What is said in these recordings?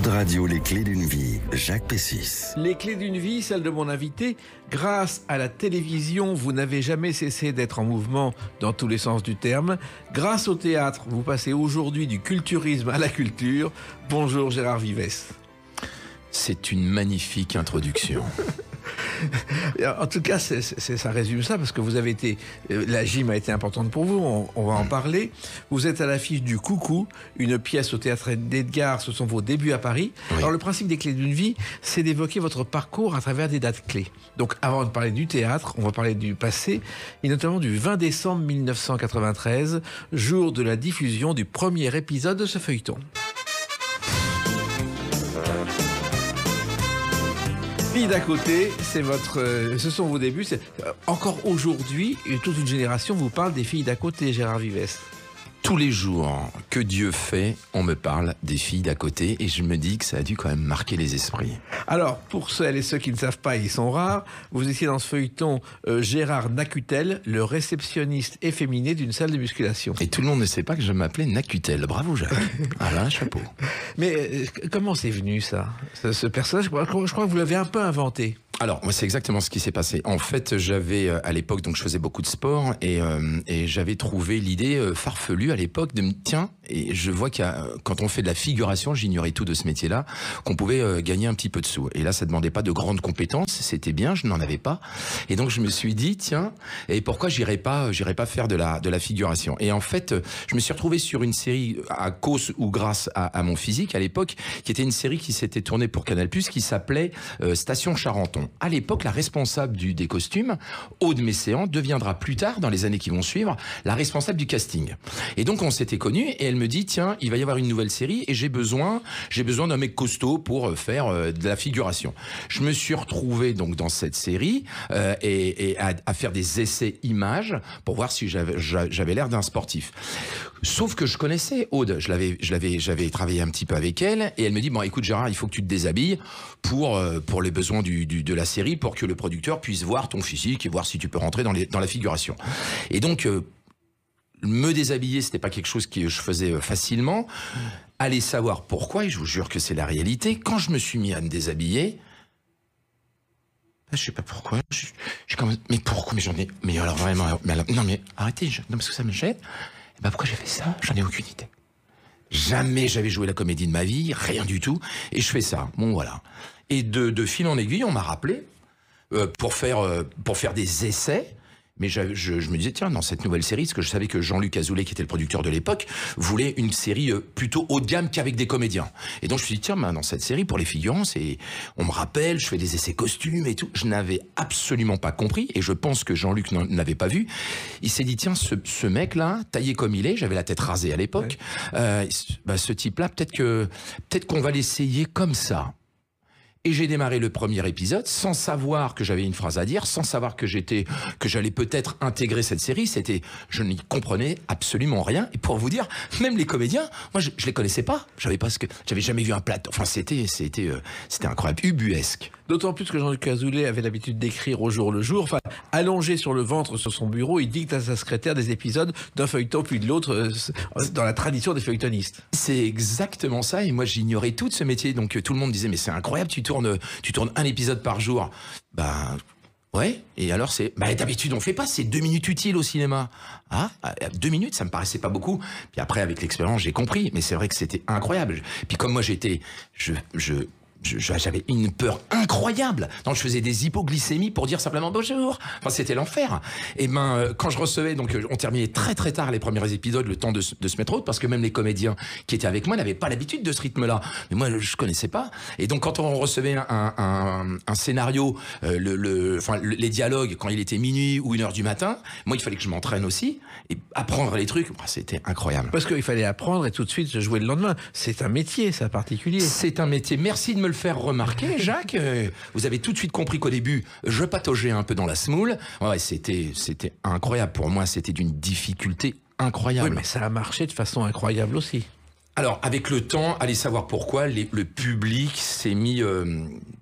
Radio, les clés d'une vie, Jacques Pessis. Les clés d'une vie, celle de mon invité. Grâce à la télévision, vous n'avez jamais cessé d'être en mouvement dans tous les sens du terme. Grâce au théâtre, vous passez aujourd'hui du culturisme à la culture. Bonjour Gérard Vives. C'est une magnifique introduction. en tout cas, ça résume ça parce que vous avez été, euh, la gym a été importante pour vous. On, va en parler. Vous êtes à l'affiche du Coucou, une pièce au théâtre d'Edgar. Ce sont vos débuts à Paris. Alors le principe des clés d'une vie, c'est d'évoquer votre parcours à travers des dates clés. Donc avant de parler du théâtre, on va parler du passé et notamment du 20 décembre 1993, jour de la diffusion du premier épisode de ce feuilleton. Fille d'à côté, c'est votre, euh, ce sont vos débuts. Euh, encore aujourd'hui, toute une génération vous parle des filles d'à côté, Gérard Vivès tous les jours que Dieu fait, on me parle des filles d'à côté et je me dis que ça a dû quand même marquer les esprits. Alors, pour celles et ceux qui ne savent pas, ils sont rares, vous étiez dans ce feuilleton euh, Gérard Nacutel, le réceptionniste efféminé d'une salle de musculation. Et tout le monde ne sait pas que je m'appelais Nacutel. Bravo Jacques. voilà, chapeau. Mais euh, comment c'est venu ça ce, personnage, je crois, que vous l'avez un peu inventé. Alors, c'est exactement ce qui s'est passé. En fait, j'avais, euh, à l'époque, donc je faisais beaucoup de sport et j'avais trouvé l'idée farfelue à l'époque de me tiens, et je vois qu'il euh, quand on fait de la figuration, j'ignorais tout de ce métier-là, qu'on pouvait euh, gagner un petit peu de sous. Et là, ça demandait pas de grandes compétences, c'était bien, je n'en avais pas. Et donc je me suis dit tiens, et pourquoi j'irai pas, euh, j'irai pas faire de la de la figuration. Et en fait, je me suis retrouvé sur une série à cause ou grâce à, mon physique à l'époque, qui était une série qui s'était tournée pour Canal+ qui s'appelait Station Charenton. À l'époque, la responsable du des costumes, Aude Messéan, deviendra plus tard dans les années qui vont suivre la responsable du casting. Et et donc on s'était connus et elle me dit tiens, il va y avoir une nouvelle série et j'ai besoin, j'ai besoin d'un mec costaud pour euh, faire euh, de la figuration. Je me suis retrouvé donc dans cette série euh, et, et à, à, faire des essais images pour voir si j'avais l'air d'un sportif. Sauf que je connaissais Aude, je l'avais, je l'avais, j'avais travaillé un petit peu avec elle et elle me dit bon écoute Gérard, il faut que tu te déshabilles pour euh, pour les besoins du, de la série pour que le producteur puisse voir ton physique et voir si tu peux rentrer dans, les, dans la figuration. Et donc me déshabiller, ce n'était pas quelque chose que je faisais euh, facilement. Aller savoir pourquoi, et je vous jure que c'est la réalité. Quand je me suis mis à me déshabiller, bah, je sais pas pourquoi. mais pourquoi Mais j'en ai. Mais alors vraiment. non mais arrêtez. parce que ça me gêne. Et eh ben, pourquoi j'ai fait ça J'en ai aucune idée. Jamais j'avais joué la comédie de ma vie, rien du tout. Et je fais ça. Bon voilà. Et de, de fil en aiguille, on m'a rappelé euh, pour faire euh, pour faire des essais mais je, me disais, tiens, dans cette nouvelle série, parce que je savais que Jean-Luc Azoulay, qui était le producteur de l'époque, voulait une série euh, plutôt haut de gamme qu'avec des comédiens. Et donc je me suis dit, tiens, ben, dans cette série, pour les figurants, c'est, on me rappelle, je fais des essais costumes et tout. Je n'avais absolument pas compris, et je pense que Jean-Luc n'avait pas vu. Il s'est dit, tiens, ce, mec-là, taillé comme il est, j'avais la tête rasée à l'époque, euh, ben, ce type-là, peut-être que, peut-être qu'on va l'essayer comme ça. Et j'ai démarré le premier épisode sans savoir que j'avais une phrase à dire, sans savoir que j'étais, que j'allais peut-être intégrer cette série. C'était, je n'y comprenais absolument rien. Et pour vous dire, même les comédiens, moi, je, je les connaissais pas. J'avais pas ce que, j'avais jamais vu un plateau. Enfin, c'était, c'était, euh, c'était incroyable, ubuesque. D'autant plus que Jean-Luc Azoulay avait l'habitude d'écrire au jour le jour. Enfin, allongé sur le ventre sur son bureau, il dicte à sa secrétaire des épisodes d'un feuilleton puis de l'autre, euh, dans la tradition des feuilletonistes. C'est exactement ça. Et moi, j'ignorais tout de ce métier. Donc, euh, tout le monde disait, mais c'est incroyable, tu tournes, tu tournes un épisode par jour. Ben, Ouais, et alors c'est... Bah d'habitude on fait pas, c'est deux minutes utiles au cinéma. Ah, ah, deux minutes, ça me paraissait pas beaucoup. Puis après avec l'expérience j'ai compris, mais c'est vrai que c'était incroyable. Puis comme moi j'étais... Je, je j'avais une peur incroyable. Donc je faisais des hypoglycémies pour dire simplement bonjour. Enfin c'était l'enfer. Et eh ben euh, quand je recevais donc euh, on terminait très très tard les premiers épisodes, le temps de, se mettre haute, parce que même les comédiens qui étaient avec moi n'avaient pas l'habitude de ce rythme-là. Mais moi je connaissais pas. Et donc quand on recevait un, un, scénario, euh, le, le, enfin, les dialogues quand il était minuit ou une heure du matin, moi il fallait que je m'entraîne aussi et apprendre les trucs. Bah, c'était incroyable. Parce qu'il fallait apprendre et tout de suite jouer le lendemain. C'est un métier ça particulier. C'est un métier. Merci de me faire remarquer, Jacques. Euh, vous avez tout de suite compris qu'au début, je pataugeais un peu dans la smoule. Ouais, c'était, c'était incroyable pour moi. C'était d'une difficulté incroyable. Oui, mais ça a marché de façon incroyable aussi. Alors, avec le temps, allez savoir pourquoi, le public s'est mis, euh,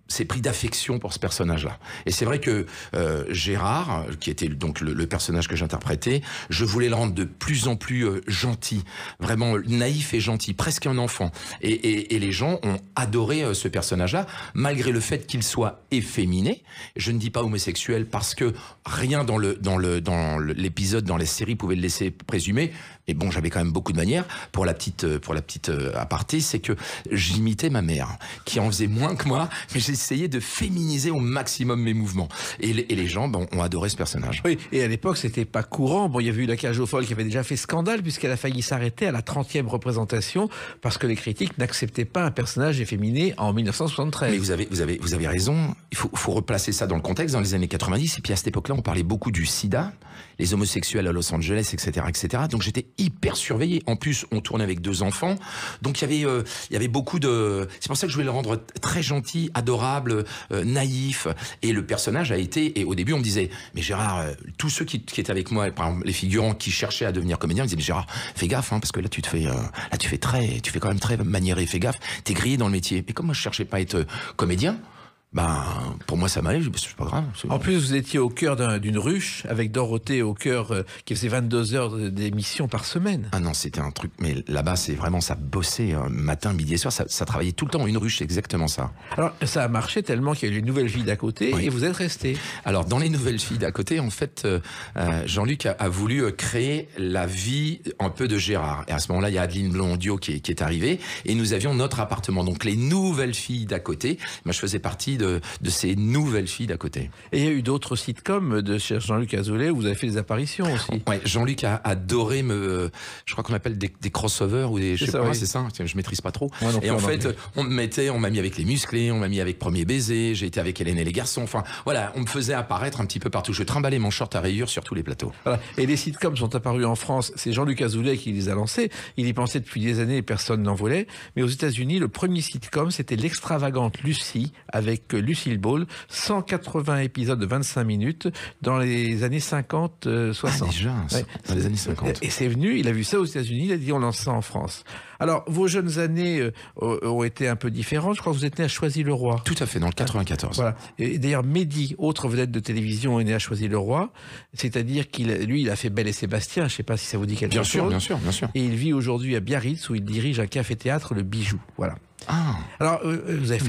s'est pris d'affection pour ce personnage-là. Et c'est vrai que euh, Gérard, qui était donc le, personnage que j'interprétais, je voulais le rendre de plus en plus euh, gentil, vraiment naïf et gentil, presque un enfant. Et, les gens ont adoré ce personnage-là, malgré le fait qu'il soit efféminé. Je ne dis pas homosexuel parce que rien dans le dans le dans l'épisode, dans les séries pouvait le laisser présumer. Mais bon, j'avais quand même beaucoup de manières pour la petite pour la petite euh, aparté, c'est que j'imitais ma mère, qui en faisait moins que moi, mais j'essayais de féminiser au maximum mes mouvements. Et, les, gens ben, ont adoré ce personnage. Oui, et à l'époque, c'était pas courant. Bon, il y avait eu la cage aux folles qui avait déjà fait scandale, puisqu'elle a failli s'arrêter à la 30e représentation, parce que les critiques n'acceptaient pas un personnage efféminé en 1973. Mais vous avez, vous avez, vous avez raison. Il faut, faut replacer ça dans le contexte, dans les années 90. Et puis à cette époque-là, on parlait beaucoup du sida les homosexuels à Los Angeles, etc., etc. Donc j'étais hyper surveillé. En plus, on tournait avec deux enfants, donc il y avait, euh, il y avait beaucoup de. C'est pour ça que je voulais le rendre très gentil, adorable, euh, naïf. Et le personnage a été. Et au début, on me disait, mais Gérard, euh, tous ceux qui, étaient avec moi, les figurants qui cherchaient à devenir comédien, ils disaient, mais Gérard, fais gaffe, hein, parce que là, tu te fais, là, tu fais très, tu fais quand même très maniéré, fais gaffe. T'es grillé dans le métier. Mais comme moi, je cherchais pas à être comédien, ben, pour moi, ça m'allait, c'est pas grave. En plus, vous étiez au cœur d'une ruche, avec Dorothée au cœur, euh, qui faisait 22 heures d'émission par semaine. Ah non, c'était un truc, mais là-bas, c'est vraiment, ça bossait hein, matin, midi et soir, ça, travaillait tout le temps, une ruche, c'est exactement ça. Alors, ça a marché tellement qu'il y a eu les nouvelles filles d'à côté, et vous êtes resté. Alors, dans les nouvelles filles d'à côté, en fait, euh, euh, Jean-Luc a, voulu créer la vie un peu de Gérard. Et à ce moment-là, il y a Adeline Blondio qui est, qui est arrivée, et nous avions notre appartement. Donc, les nouvelles filles d'à côté, moi, je faisais partie de, ces nouvelles filles d'à côté. Et il y a eu d'autres sitcoms de Jean-Luc Azoulay où vous avez fait des apparitions aussi. Jean-Luc a adoré me. Je crois qu'on appelle des, crossovers ou des. Je sais pas, c'est ça. Je maîtrise pas trop. et en fait, on me mettait, on m'a mis avec les musclés, on m'a mis avec Premier baiser, j'ai été avec Hélène et les garçons. Enfin, voilà, on me faisait apparaître un petit peu partout. Je trimballais mon short à rayures sur tous les plateaux. Et les sitcoms sont apparus en France. C'est Jean-Luc Azoulay qui les a lancés. Il y pensait depuis des années et personne n'en voulait. Mais aux États-Unis, le premier sitcom, c'était l'extravagante Lucie avec Lucille Ball, 180 épisodes de 25 minutes dans les années 50, 60. Euh, ah, déjà, dans les années 50. Et c'est venu, il a vu ça aux États-Unis, il a dit on lance ça en France. Alors, vos jeunes années euh, ont été un peu différentes. Je crois que vous êtes né à Choisy-le-Roi. Tout à fait, dans le 94. Et d'ailleurs, Mehdi, autre vedette de télévision, est né à Choisy-le-Roi. C'est-à-dire qu'il, lui, il a fait Belle et Sébastien. Je ne sais pas si ça vous dit quelque chose. Bien sûr, bien sûr, bien sûr. Et il vit aujourd'hui à Biarritz où il dirige un café-théâtre, le Bijou. Voilà. Ah. Alors, euh, euh, vous, avez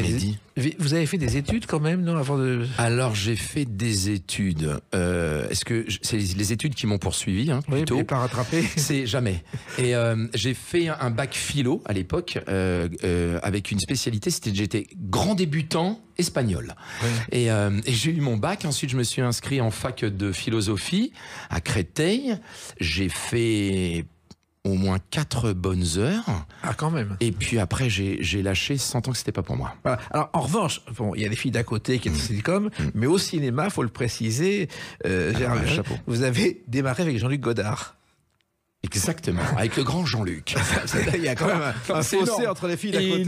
fait des, études quand même, non avant de... Alors, j'ai fait des études. Euh, est-ce que c'est les études qui m'ont poursuivi hein, plutôt pas rattrapé C'est jamais. Et j'ai fait un bac philo à l'époque avec une spécialité, c'était j'étais grand débutant espagnol. Et, et j'ai eu mon bac. Ensuite, je me suis inscrit en fac de philosophie à Créteil. J'ai fait au moins quatre bonnes heures. Ah, quand même. Et puis après, j'ai lâché ans que c'était pas pour moi. Alors, en revanche, bon, il y a des filles d'à côté qui étaient mmh. mais au cinéma, faut le préciser, euh, ah, vous avez démarré avec Jean-Luc Godard. Exactement, avec le grand Jean-Luc. Il y a quand même un, fossé entre les filles d'à côté.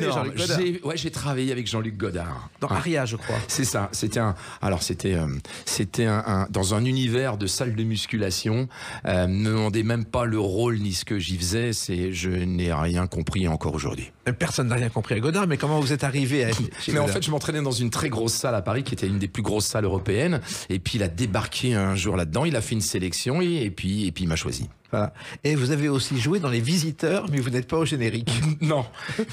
J'ai, j'ai travaillé avec Jean-Luc Godard. Dans Paris, Aria, je crois. C'est ça. C'était un. Alors c'était euh, c'était un, dans un univers de salle de musculation. Euh, ne demandez même pas le rôle ni ce que j'y faisais. C'est je n'ai rien compris encore aujourd'hui. Euh, personne n'a rien compris à Godard. Mais comment vous êtes arrivé à Mais en fait, je m'entraînais dans une très grosse salle à Paris, qui était une des plus grosses salles européennes. Et puis il a débarqué un jour là-dedans. Il a fait une sélection et, et puis et puis il m'a choisi. Et vous avez aussi joué dans Les Visiteurs, mais vous n'êtes pas au générique. Non.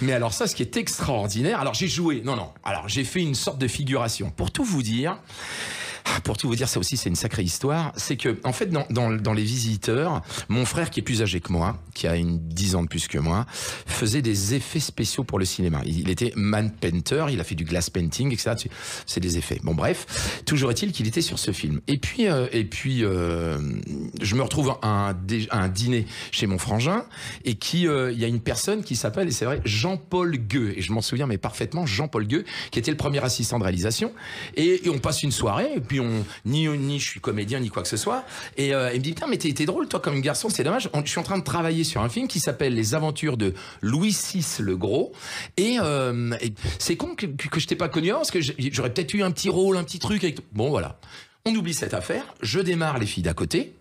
Mais alors ça, ce qui est extraordinaire. Alors j'ai joué. Non, non. Alors j'ai fait une sorte de figuration. Pour tout vous dire, pour tout vous dire, ça aussi, c'est une sacrée histoire. C'est que, en fait, dans, dans, les visiteurs, mon frère, qui est plus âgé que moi, qui a une dix ans de plus que moi, faisait des effets spéciaux pour le cinéma. Il, était man painter, il a fait du glass painting, etc. C'est des effets. Bon, bref, toujours est-il qu'il était sur ce film. Et puis, euh, et puis, euh, je me retrouve à un, un, dîner chez mon frangin et qui, euh, il y a une personne qui s'appelle, et c'est vrai, Jean-Paul Gueux. Et je m'en souviens, mais parfaitement, Jean-Paul Gueux, qui était le premier assistant de réalisation. Et, et on passe une soirée, et puis ni ni je suis comédien ni quoi que ce soit. Et euh, il me dit putain mais t'es drôle toi comme garçon, c'est dommage. je suis en train de travailler sur un film qui s'appelle Les Aventures de Louis VI le Gros. Et, euh, c'est con que, je t'ai pas connu parce que j'aurais peut-être eu un petit rôle, un petit truc. Bon voilà. On oublie cette affaire. Je démarre les filles d'à côté.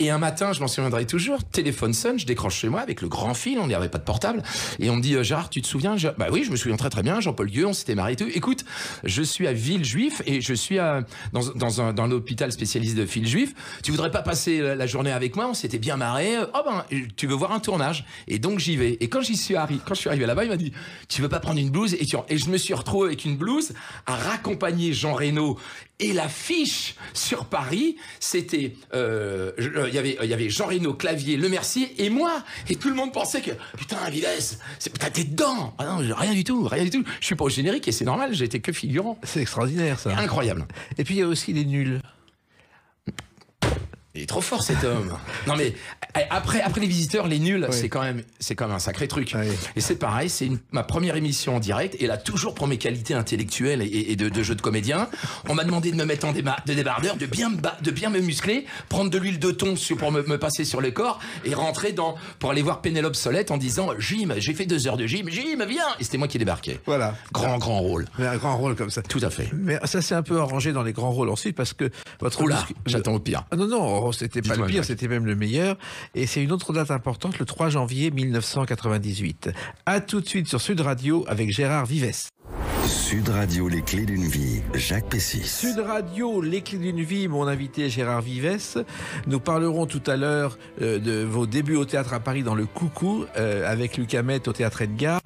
Et un matin, je m'en souviendrai toujours, téléphone sonne, je décroche chez moi avec le grand fil, on n'y avait ah, pas de portable, et on me dit, euh, Gérard, tu te souviens Bah oui, je me souviens très très bien, Jean-Paul Dieu, on s'était marié et tout. Écoute, je suis à Villejuif et je suis dans, un, dans l'hôpital spécialiste de Villejuif. Tu voudrais pas passer la journée avec moi On s'était bien marré. Oh ben, tu veux voir un tournage Et donc j'y vais. Et quand j'y suis arrivé, quand je suis arrivé là-bas, il m'a dit, tu veux pas prendre une blouse et, et je me suis retrouvé avec une blouse à raccompagner Jean Reno et l'affiche sur Paris, c'était, euh, euh, il y avait, y avait Jean Reno, Clavier, Le Mercier et moi. Et tout le monde pensait que putain, Vives, c'est putain, t'es dedans. rien du tout, rien du tout. Je suis pas au générique et c'est normal. J'étais que figurant. C'est extraordinaire ça. Incroyable. Et puis il y a aussi les nuls. Il est trop fort cet homme. non mais eh, après après les visiteurs, les nuls, c'est quand même c'est quand un sacré truc. Et c'est pareil, c'est ma première émission en direct et là toujours pour mes qualités intellectuelles et, de, jeu de comédien, on m'a demandé de me mettre en de débardeur, de bien me de bien me muscler, prendre de l'huile de thon pour me, passer sur le corps et rentrer dans pour aller voir Pénélope Solette en disant Jim, j'ai fait deux heures de gym, Jim viens et c'était moi qui débarquais. Voilà, grand grand rôle. un grand rôle comme ça. Tout à fait. Mais ça c'est un peu arrangé dans les grands rôles ensuite parce que votre Oula, j'attends au pire. Ah non non Oh, c'était pas le pire, c'était même le meilleur. Et c'est une autre date importante, le 3 janvier 1998. À tout de suite sur Sud Radio avec Gérard Vives. Sud Radio, les clés d'une vie, Jacques Pessis. Sud Radio, les clés d'une vie, mon invité Gérard Vives. Nous parlerons tout à l'heure euh, de vos débuts au théâtre à Paris dans le Coucou euh, avec Lucas Mette au théâtre Edgar.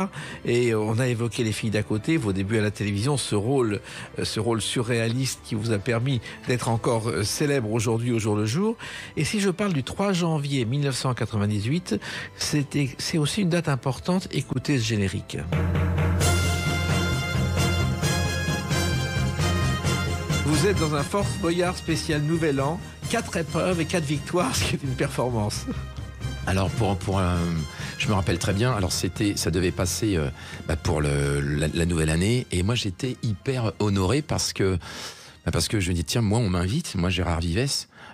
Et on a évoqué les filles d'à côté, vos débuts à la télévision, ce rôle, euh, ce rôle surréaliste qui vous a permis d'être encore célèbre aujourd'hui au jour le jour. Et si je parle du 3 janvier 1998, c'est aussi une date importante. Écoutez ce générique. Vous êtes dans un Force Boyard spécial Nouvel An, quatre épreuves et quatre victoires, ce qui est une performance. Alors pour, pour je me rappelle très bien. Alors c'était, ça devait passer euh, bah, pour le, la, nouvelle année, et moi j'étais hyper honoré parce que bah, parce que je me dis tiens moi on m'invite, moi Gérard Vives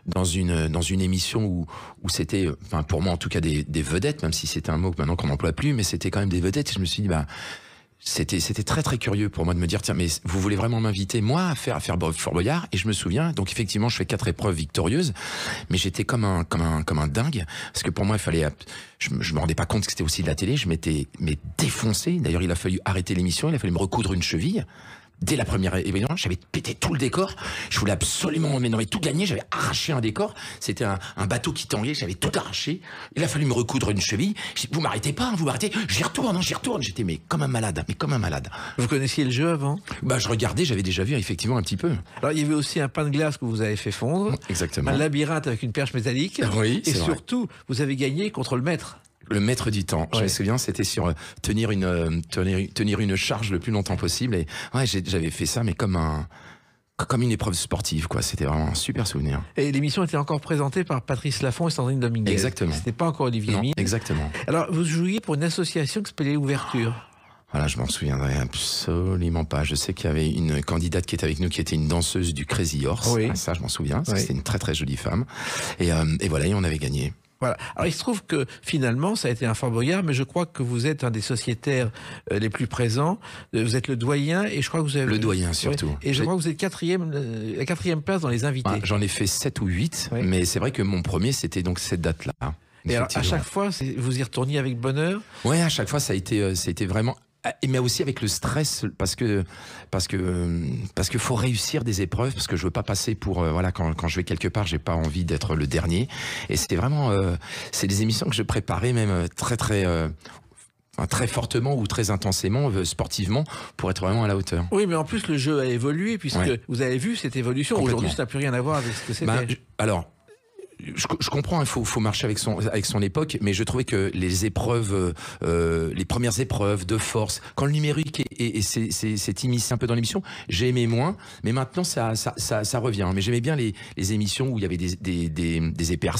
dans une dans une émission où où c'était, enfin pour moi en tout cas des, vedettes, même si c'était un mot maintenant qu'on n'emploie plus, mais c'était quand même des vedettes. Et je me suis dit bah c'était c'était très très curieux pour moi de me dire tiens mais vous voulez vraiment m'inviter moi à faire à faire Fort Boyard et je me souviens donc effectivement je fais quatre épreuves victorieuses mais j'étais comme un comme un comme un dingue parce que pour moi il fallait je, je me rendais pas compte que c'était aussi de la télé je m'étais défoncé d'ailleurs il a fallu arrêter l'émission il a fallu me recoudre une cheville dès la première événement, j'avais pété tout le décor. Je voulais absolument m'énormer tout gagner. J'avais arraché un décor. C'était un, bateau qui tanguait. J'avais tout arraché. Il a fallu me recoudre une cheville. vous m'arrêtez pas, hein, vous m'arrêtez. J'y retourne, hein, j'y retourne. J'étais mais comme un malade, mais comme un malade. Vous connaissiez le jeu avant Bah, je regardais. J'avais déjà vu effectivement un petit peu. Alors, il y avait aussi un pain de glace que vous avez fait fondre. Exactement. Un labyrinthe avec une perche métallique. Et surtout, vous avez gagné contre le maître. Le maître du temps. Je me souviens, c'était sur euh, tenir une euh, tenir, tenir une charge le plus longtemps possible. Et j'avais fait ça, mais comme un comme une épreuve sportive, quoi. C'était vraiment un super souvenir. Et l'émission était encore présentée par Patrice Laffont et Sandrine Dominguez. Exactement. n'était pas encore Olivier Exactement. Alors, vous jouiez pour une association qui s'appelait Ouverture. Voilà, je m'en souviendrai absolument pas. Je sais qu'il y avait une candidate qui était avec nous, qui était une danseuse du Crazy Horse. Oui. Ah, ça, je m'en souviens. C'était une très très jolie femme. Et, euh, et voilà, et on avait gagné. Alors il se trouve que finalement, ça a été un Fort Boyard, mais je crois que vous êtes un des sociétaires euh, les plus présents. Euh, vous êtes le doyen et je crois que vous avez... Le doyen surtout. Et je crois que vous êtes quatrième, euh, la quatrième place dans les invités. Bah, j'en ai fait sept ou huit, mais c'est vrai que mon premier, c'était donc cette date-là. Et à chaque fois, vous y retourniez avec bonheur Oui, à chaque fois, ça a été, ça a été vraiment ah, mais aussi avec le stress parce que parce que parce que faut réussir des épreuves parce que je veux pas passer pour euh, voilà quand, quand, je vais quelque part j'ai pas envie d'être le dernier et c'était vraiment euh, c'est des émissions que je préparais même euh, très très très fortement ou très intensément, sportivement, pour être vraiment à la hauteur. Oui, mais en plus, le jeu a évolué, puisque vous avez vu cette évolution. Aujourd'hui, ça n'a plus rien à voir avec ce que ben, c'était. alors, je, je, comprends, il hein, faut, faut, marcher avec son, avec son époque, mais je trouvais que les épreuves, euh, euh, les premières épreuves de force, quand le numérique et s'est immiscé un peu dans l'émission, j'aimais moins, mais maintenant ça, ça, ça, ça revient. Mais j'aimais bien les, les, émissions où il y avait des, des, des, des épées à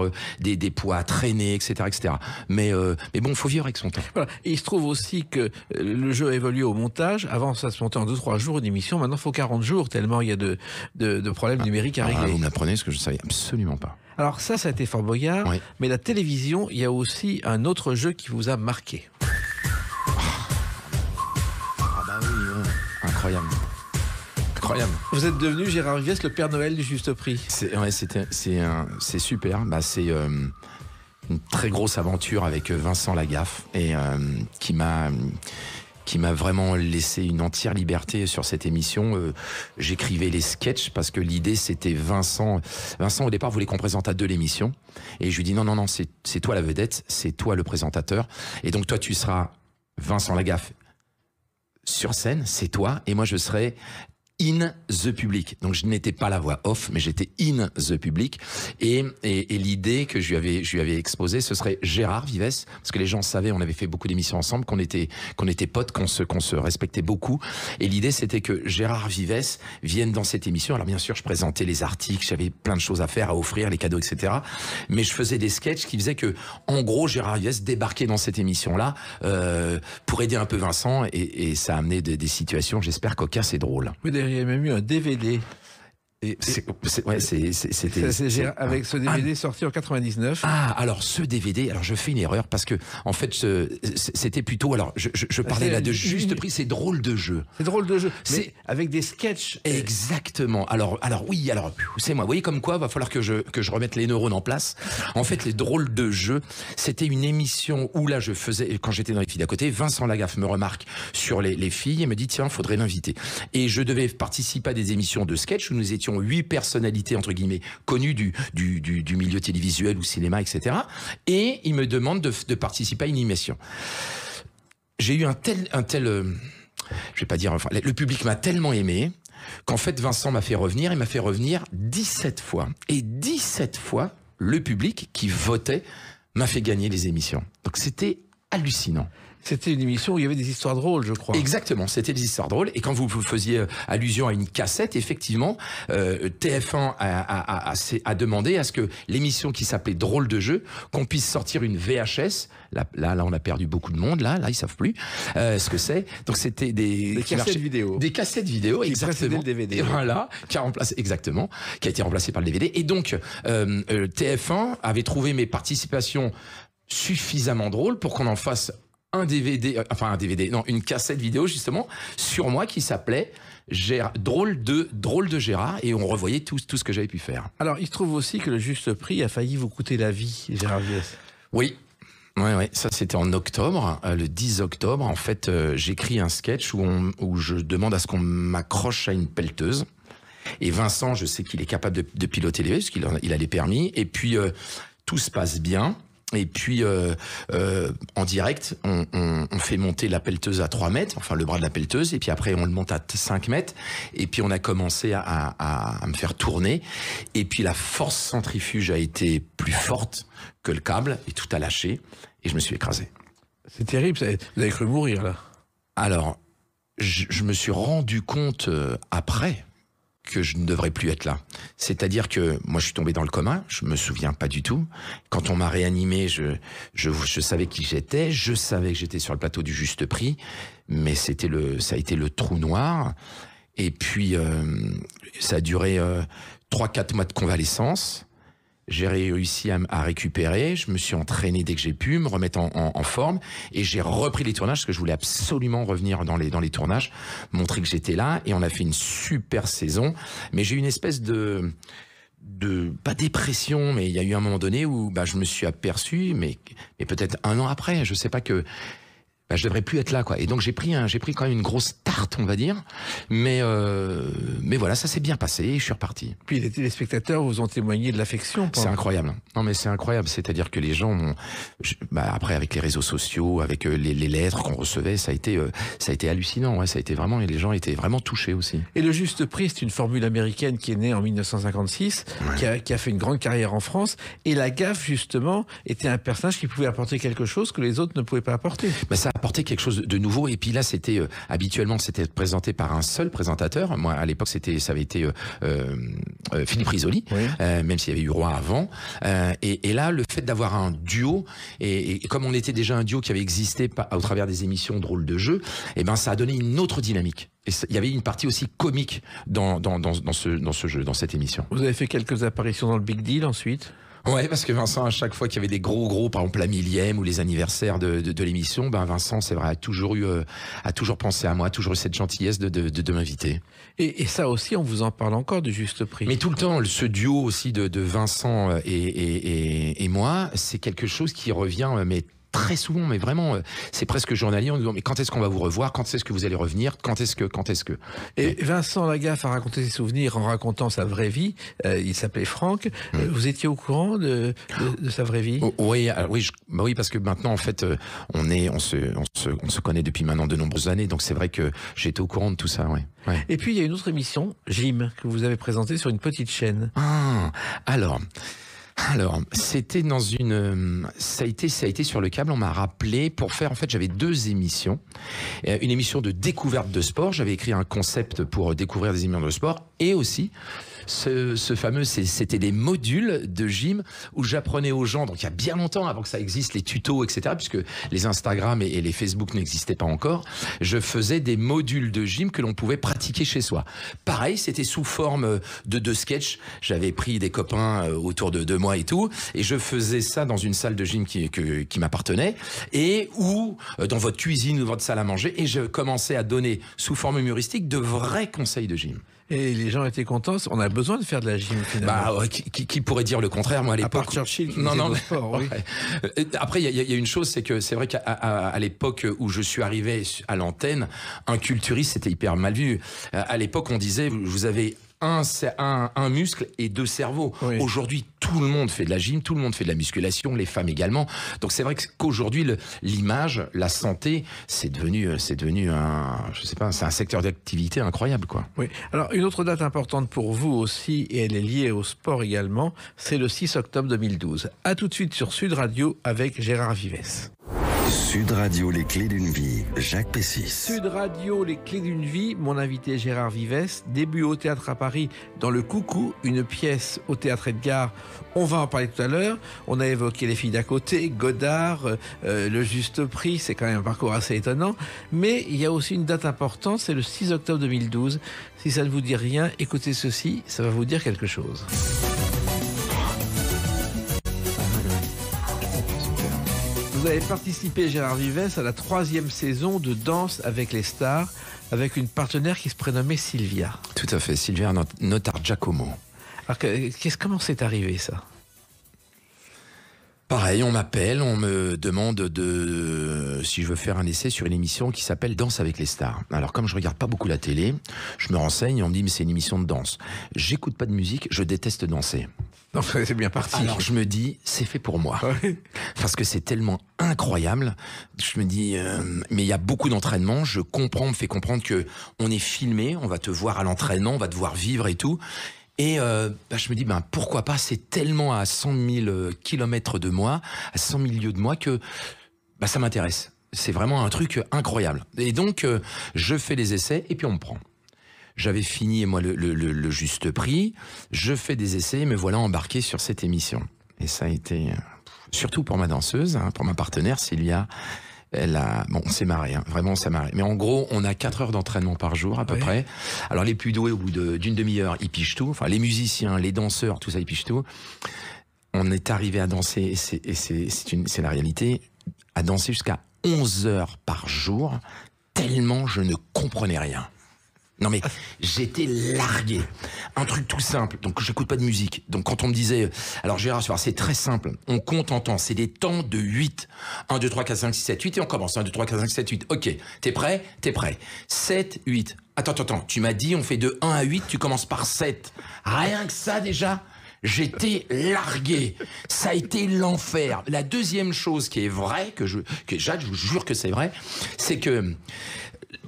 euh, des, des poids à traîner, etc. etc. Mais, euh, mais bon, faut vivre avec son temps. Voilà. Et il se trouve aussi que le jeu évolue au montage. Avant, ça se montait en 2-3 jours une émission, maintenant il faut 40 jours, tellement il y a de, de, de problèmes ah. numériques à régler. Ah, vous m'apprenez ce que je savais absolument pas. Alors ça, ça a été Fort Boyard, mais la télévision, il y a aussi un autre jeu qui vous a marqué. Ah bah oui, incroyable. Incroyable. Vous êtes devenu Gérard Viesse, le Père Noël du juste prix. C'est super. Bah, c'est euh, une très grosse aventure avec euh, Vincent Lagaffe et euh, qui m'a qui m'a vraiment laissé une entière liberté sur cette émission. Euh, j'écrivais les sketchs parce que l'idée c'était Vincent. Vincent au départ voulait qu'on présente à deux l'émission et je lui dis non non non c'est toi la vedette, c'est toi le présentateur et donc toi tu seras Vincent Lagaffe sur scène, c'est toi, et moi je serai in the public. Donc je n'étais pas la voix off, mais j'étais in the public. Et, et, et l'idée que je lui avais, je lui avais exposée, ce serait Gérard Vives, parce que les gens savaient, on avait fait beaucoup d'émissions ensemble, qu'on était, qu'on était potes, qu'on se, qu'on se respectait beaucoup. Et l'idée, c'était que Gérard Vives vienne dans cette émission. Alors bien sûr, je présentais les articles, j'avais plein de choses à faire, à offrir, les cadeaux, etc. Mais je faisais des sketchs qui faisaient que, en gros, Gérard Vives débarquait dans cette émission-là euh, pour aider un peu Vincent, et, et ça a amené des, des situations, j'espère, qu'aucun c'est drôle il y a même eu un DVD et, c'était avec ce DVD sorti en 99. Ah, alors ce DVD, alors je fais une erreur parce que en fait c'était plutôt alors je, parlais là de juste prix, c'est drôle de jeu. C'est drôle de jeu. C'est avec des sketchs. Euh, Exactement. Alors alors oui, alors c'est moi. Vous voyez comme quoi va falloir que je je remette les neurones en place. En fait, les drôles de jeu, c'était une émission où là je faisais quand j'étais dans les filles d'à côté, Vincent Lagaffe me remarque sur les, filles et me dit tiens, faudrait l'inviter. Et je devais participer à des émissions de sketch où nous étions huit personnalités, entre guillemets, connues du, milieu télévisuel ou cinéma, etc. Et il me demande de, participer à une émission J'ai eu un tel... Un tel euh, je vais pas dire... le public m'a tellement aimé qu'en fait, Vincent m'a fait revenir. Il m'a fait revenir 17 fois. Et 17 fois, le public qui votait m'a fait gagner les émissions. Donc c'était hallucinant. C'était une émission où il y avait des histoires drôles, je crois. Exactement, c'était des histoires drôles. Et quand vous, vous faisiez euh, allusion à une cassette, effectivement, euh, TF1 a, a, a, a, demandé à ce que l'émission qui s'appelait Drôle de jeu, qu'on puisse sortir une VHS. Là, là, on a perdu beaucoup de monde. Là, là, ils savent plus euh, ce que c'est. Donc c'était des, des cassettes vidéo. Des cassettes vidéo, qui exactement. Le DVD. voilà, qui a remplacé exactement, qui a été remplacé par le DVD. Et donc TF1 avait trouvé mes participations suffisamment drôles pour qu'on en fasse un DVD, euh, enfin un DVD, non, une cassette vidéo justement sur moi qui s'appelait drôle de drôle de Gérard et on revoyait tout, tout ce que j'avais pu faire. Alors, il se trouve aussi que le juste prix a failli vous coûter la vie, Gérard Vies. Oui, ça c'était en octobre, euh, le 10 octobre. En fait, euh, j'écris un sketch où, je demande à ce qu'on m'accroche à une pelleteuse. Et Vincent, je sais qu'il est capable de, piloter les parce qu'il a, les permis. Et puis tout se passe bien. Et puis euh, euh, en direct, on, on, on, fait monter la pelleteuse à 3 mètres, enfin le bras de la pelleteuse, et puis après on le monte à 5 mètres, et puis on a commencé à, à, à me faire tourner, et puis la force centrifuge a été plus forte que le câble, et tout a lâché, et je me suis écrasé. C'est terrible, vous avez cru mourir là Alors, je, je me suis rendu compte euh, après, que je ne devrais plus être là. C'est-à-dire que moi, je suis tombé dans le commun. je me souviens pas du tout. Quand on m'a réanimé, je, je, savais qui j'étais, je savais que j'étais sur le plateau du juste prix, mais c'était le, ça a été le trou noir. Et puis, euh, ça a duré euh, trois, quatre mois de convalescence j'ai réussi à, récupérer, je me suis entraîné dès que j'ai pu, me remettre en, en, forme, et j'ai repris les tournages parce que je voulais absolument revenir dans les, dans les tournages, montrer que j'étais là, et on a fait une super saison. Mais j'ai eu une espèce de de pas dépression mais il y a eu un moment donné où bah je me suis aperçu mais mais peut-être un an après je sais pas que bah, je devrais plus être là quoi. Et donc j'ai pris j'ai pris quand même une grosse tarte, on va dire. Mais euh, mais voilà, ça s'est bien passé et je suis reparti. Puis les téléspectateurs vous ont témoigné de l'affection. C'est incroyable. Non mais c'est incroyable, c'est-à-dire que les gens bah, après avec les réseaux sociaux, avec euh, les, lettres qu'on recevait, ça a été euh, ça a été hallucinant, ouais, ça a été vraiment et les gens étaient vraiment touchés aussi. Et le juste prix, c'est une formule américaine qui est née en 1956, qui, a, qui a fait une grande carrière en France et la gaffe justement était un personnage qui pouvait apporter quelque chose que les autres ne pouvaient pas apporter. Bah, ça apporter quelque chose de nouveau. Et puis là, c'était euh, habituellement c'était présenté par un seul présentateur. Moi, à l'époque, c'était ça avait été euh, euh, Philippe Risoli, même s'il y avait eu Roi avant. Et, là, le fait d'avoir un duo et, comme on était déjà un duo qui avait existé au travers des émissions de Drôle de jeu, et eh ben ça a donné une autre dynamique. il y avait une partie aussi comique ce, dans ce jeu, dans cette émission. Vous avez fait quelques apparitions dans le Big Deal ensuite Ouais, parce que Vincent, à chaque fois qu'il y avait des gros gros, par exemple la millième ou les anniversaires de, de, l'émission, ben Vincent, c'est vrai, a toujours eu, euh, a toujours pensé à moi, a toujours eu cette gentillesse de, de, m'inviter. Et, ça aussi, on vous en parle encore du juste prix. Mais tout le temps, ce duo aussi de, Vincent euh, et, et, et moi, c'est quelque chose qui revient euh, mais très souvent, mais vraiment, euh, c'est presque journalier nous dit mais quand est-ce qu'on va vous revoir Quand est-ce que vous allez revenir Quand est-ce que Quand est-ce que Et Vincent Lagaffe a raconté ses souvenirs en racontant sa vraie vie. Euh, il s'appelait Franck. Euh, vous étiez au courant de, sa vraie vie oh, Oui, ah, oui, bah oui, parce que maintenant en fait, on est, on se, on se, on se connaît depuis maintenant de nombreuses années, donc c'est vrai que j'étais au courant de tout ça. Ouais, Et puis il y a une autre émission, Jim, que vous avez présentée sur une petite chaîne. Ah, alors. Alors, c'était dans une. Euh, ça a, été, ça a été sur le câble. On m'a rappelé pour faire. En fait, j'avais deux émissions. Euh, une émission de découverte de sport. J'avais écrit un concept pour euh, découvrir des émissions de sport. Et aussi, ce, fameux, c'était des modules de gym où j'apprenais aux gens, donc il y a bien longtemps avant que ça existe, les tutos, etc., puisque les Instagram et, les Facebook n'existaient pas encore, je faisais des modules de gym que l'on pouvait pratiquer chez soi. Pareil, c'était sous forme de, deux sketchs, J'avais pris des copains euh, autour de, deux moi et tout, et je faisais ça dans une salle de gym qui, qui m'appartenait, et ou euh, dans votre cuisine ou votre salle à manger, et je commençais à donner sous forme humoristique de vrais conseils de gym et les gens étaient contents. On a besoin de faire de la gym finalement. Bah, qui, pourrait dire le contraire Moi, à l'époque. Churchill. non, non. Après, il y, a une chose, c'est que c'est vrai qu'à l'époque où je suis arrivé à l'antenne, un culturiste c'était hyper mal vu. Euh, à l'époque, on disait vous avez un, muscle et deux cerveaux. Aujourd'hui, tout le monde fait de la gym, tout le monde fait de la musculation, les femmes également. Donc c'est vrai qu'aujourd'hui l'image, la santé, c'est devenu euh, c'est devenu un je sais pas, c'est un secteur d'activité incroyable quoi. Oui. Alors une autre date importante pour vous aussi et elle est liée au sport également, c'est le 6 octobre 2012. À tout de suite sur Sud Radio avec Gérard Vives. Sud Radio, les clés d'une vie, Jacques Pessis. Sud Radio, les clés d'une vie, mon invité Gérard Vives, début au théâtre à Paris dans Le Coucou, une pièce au théâtre Edgar on va en parler tout à l'heure. On a évoqué les filles d'à côté, Godard, euh, euh, le juste prix, c'est quand même un parcours assez étonnant. Mais il y a aussi une date importante, c'est le 6 octobre 2012. Si ça ne vous dit rien, écoutez ceci, ça va vous dire quelque chose. Vous avez participé, Gérard Vives à la troisième saison de Danse avec les stars, avec une partenaire qui se prénommait Sylvia. Tout à fait, Sylvia Notar Giacomo. Alors, comment c'est arrivé ça Pareil, on m'appelle, on me demande de si je veux faire un essai sur une émission qui s'appelle Danse avec les stars. Alors comme je regarde pas beaucoup la télé, je me renseigne on me dit mais c'est une émission de danse. J'écoute pas de musique, je déteste danser. c'est bien parti. Alors je me dis c'est fait pour moi. Parce que c'est tellement incroyable. Je me dis euh, mais il y a beaucoup d'entraînement, je comprends, on me fait comprendre que on est filmé, on va te voir à l'entraînement, on va te voir vivre et tout. Et euh, bah, je me dis, ben, pourquoi pas C'est tellement à 100 000 euh, kilomètres de moi, à 100 000 lieues de moi, que bah, ça m'intéresse. C'est vraiment un truc euh, incroyable. Et donc, je fais les essais et puis on me prend. J'avais fini, moi, le, juste prix. Je fais des essais et me voilà embarqué sur cette émission. Et ça a été, surtout pour ma danseuse, hein, pour ma partenaire Sylvia elle a, bon, on s'est marré, hein. vraiment on s'est marré. Mais en gros, on a 4 heures d'entraînement par jour à peu près. Alors les plus doués, au bout d'une demi-heure, ils pichent tout. Enfin, les musiciens, les danseurs, tout ça, ils pichent tout. On est arrivé à danser, et c'est la réalité, à danser jusqu'à 11 heures par jour, tellement je ne comprenais rien. Non mais j'étais largué. Un truc tout simple. Donc j'écoute pas de musique. Donc quand on me disait euh, alors Gérard c'est très simple. On compte en temps, c'est des temps de 8. 1 2 3 4 5 6 7 8 et on commence 1 2 3 4 5 6 7 8. OK. T'es prêt T'es prêt. 7 8. Attends attends attends, tu m'as dit on fait de 1 à 8, tu commences par 7. Rien que ça déjà. J'étais largué. Ça a été l'enfer. La deuxième chose qui est vraie, que je, que je vous jure que c'est vrai, c'est que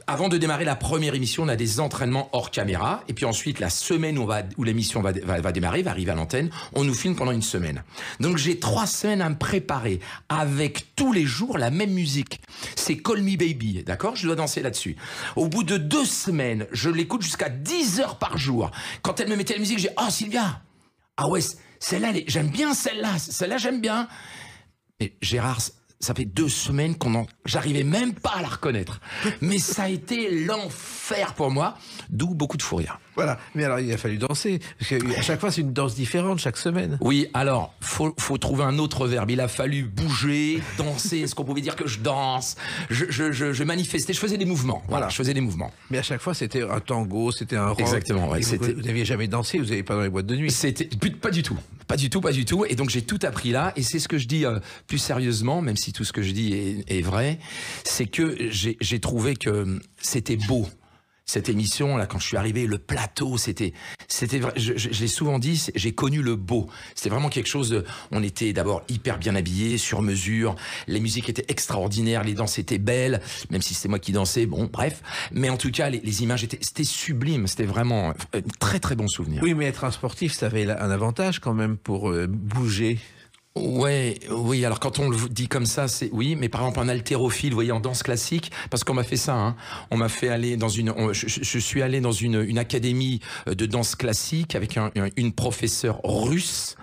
avant de démarrer la première émission, on a des entraînements hors caméra. Et puis ensuite, la semaine où, où l'émission va, va, démarrer, va arriver à l'antenne, on nous filme pendant une semaine. Donc j'ai trois semaines à me préparer avec tous les jours la même musique. C'est Call Me Baby, d'accord Je dois danser là-dessus. Au bout de deux semaines, je l'écoute jusqu'à 10 heures par jour. Quand elle me mettait la musique, j'ai Oh Sylvia ah ouais, celle-là, j'aime bien celle-là, celle-là j'aime bien. Mais Gérard, ça fait deux semaines qu'on en... J'arrivais même pas à la reconnaître. Mais ça a été l'enfer pour moi, d'où beaucoup de fou rire. Voilà. Mais alors, il a fallu danser. Parce à chaque fois, c'est une danse différente chaque semaine. Oui, alors, faut, faut trouver un autre verbe. Il a fallu bouger, danser. Est-ce qu'on pouvait dire que je danse je, manifestais, je faisais des mouvements. Voilà, je faisais des mouvements. Mais à chaque fois, c'était un tango, c'était un rock. Exactement. Ouais, vous n'aviez jamais dansé, vous n'avez pas dans les boîtes de nuit. C'était pas du tout. Pas du tout, pas du tout. Et donc, j'ai tout appris là. Et c'est ce que je dis euh, plus sérieusement, même si tout ce que je dis est vrai, c'est que j'ai trouvé que euh, c'était beau cette émission là quand je suis arrivé, le plateau, c'était c'était je, je, l'ai souvent dit, j'ai connu le beau. C'était vraiment quelque chose on était d'abord hyper bien habillé, sur mesure, les musiques étaient extraordinaires, les danses étaient belles, même si c'était moi qui dansais, bon bref, mais en tout cas les, les images étaient c'était sublime, c'était vraiment un euh, très très bon souvenir. Oui, mais être un sportif, ça avait un avantage quand même pour euh, bouger Ouais, oui. Alors quand on le dit comme ça, c'est oui. Mais par exemple, un altérophile vous voyez, en danse classique, parce qu'on m'a fait ça. Hein. on m'a fait aller dans une. je, suis allé dans une, académie euh, de danse classique avec une professeure russe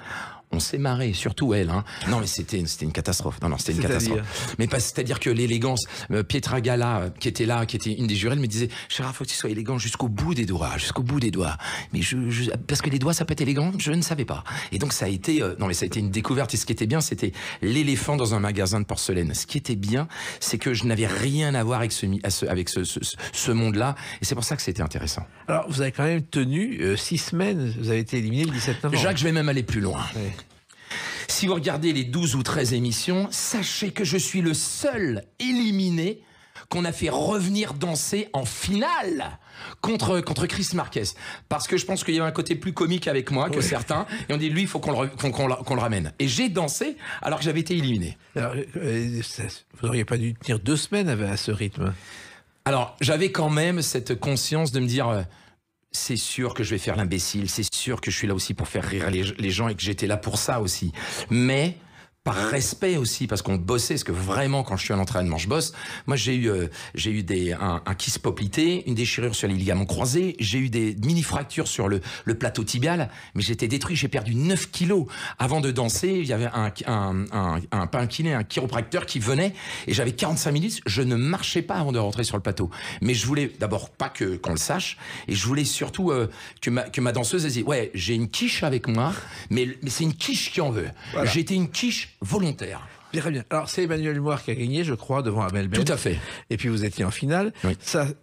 on s'est marré, surtout elle. Hein. Non, mais c'était une catastrophe. Non, non, c'était une catastrophe. Mais c'est-à-dire que l'élégance, euh, Pietra Gala, euh, qui était là, qui était une des jurées, me disait, il faut que tu sois élégant jusqu'au bout des doigts, jusqu'au bout des doigts. Mais je, parce que les doigts, ça peut être élégant, je ne savais pas. Et donc ça a été, euh, non mais ça a été une découverte. Et ce qui était bien, c'était l'éléphant dans un magasin de porcelaine. Ce qui était bien, c'est que je n'avais rien à voir avec ce, ce, monde-là. Et c'est pour ça que c'était intéressant. Alors vous avez quand même tenu six semaines. Vous avez été éliminé le 17 novembre. Jacques, je vais même aller plus loin. Si vous regardez les 12 ou 13 émissions, sachez que je suis le seul éliminé qu'on a fait revenir danser en finale contre Chris Marquez parce que je pense qu'il y a un côté plus comique avec moi que certains et on dit lui il faut qu'on le, ramène et j'ai dansé alors que j'avais été éliminé euh, vous n'auriez pas dû tenir deux semaines à ce rythme alors j'avais quand même cette conscience de me dire euh, c'est sûr que je vais faire l'imbécile, c'est sûr que je suis là aussi pour faire rire les, gens et que j'étais là pour ça aussi. Mais par respect aussi, parce qu'on bossait, parce que vraiment, quand je suis à l'entraînement, je bosse. Moi, j'ai eu, euh, j'ai eu des, un, un kiss poplité, une déchirure sur les ligaments croisés, j'ai eu des mini-fractures sur le, le plateau tibial, mais j'étais détruit, j'ai perdu 9 kilos. Avant de danser, il y avait un, un, un, un, kiné, un chiropracteur qui venait, et j'avais 45 minutes, je ne marchais pas avant de rentrer sur le plateau. Mais je voulais d'abord pas que qu'on le sache, et je voulais surtout euh, que, ma, que ma danseuse ait dit « ouais, j'ai une quiche avec moi, mais, mais c'est une quiche qui en veut. J'étais une quiche volontaire. Très bien. Alors, c'est Emmanuel Moir qui a gagné, je crois, devant Abel Ben. Tout à fait. Et puis, vous étiez en finale. Oui.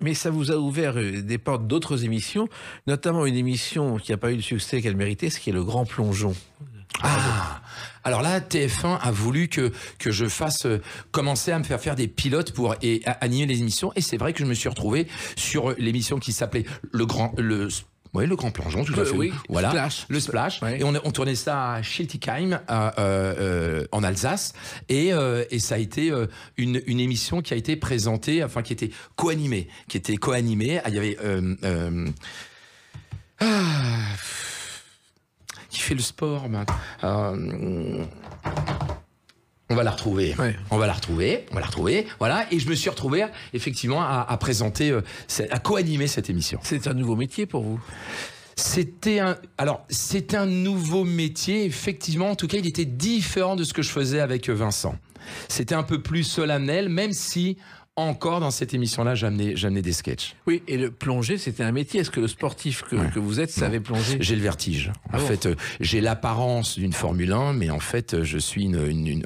mais ça vous a ouvert euh, des portes d'autres émissions, notamment une émission qui n'a pas eu le succès qu'elle méritait, ce qui est Le Grand Plongeon. Ah Alors là, TF1 a voulu que, que je fasse euh, commencer à me faire faire des pilotes pour et, animer les émissions. Et c'est vrai que je me suis retrouvé sur euh, l'émission qui s'appelait le grand, le oui, le grand plongeon, tout à euh, fait. Oui, Splash. Le splash. Et on, tournait ça à Schiltigheim, euh, euh, en Alsace. Et, ça a été une, émission qui a été présentée, enfin, qui était co-animée. Qui était co-animée. Ah, il y avait. Ah, qui fait le sport maintenant on va la retrouver. On va la retrouver. On va la retrouver. Voilà. Et je me suis retrouvé effectivement à, à présenter, euh, à co-animer cette émission. C'est un nouveau métier pour vous. C'était un, alors c'est un nouveau métier. Effectivement, en tout cas, il était différent de ce que je faisais avec euh, Vincent. C'était un peu plus solennel, même si encore dans cette émission-là, j'amenais, des sketchs. Oui, et le plonger, c'était un métier. Est-ce que le sportif que, vous êtes savait plonger J'ai le vertige. en ah fait, euh, j'ai l'apparence d'une Formule 1, mais en fait, euh, je suis une,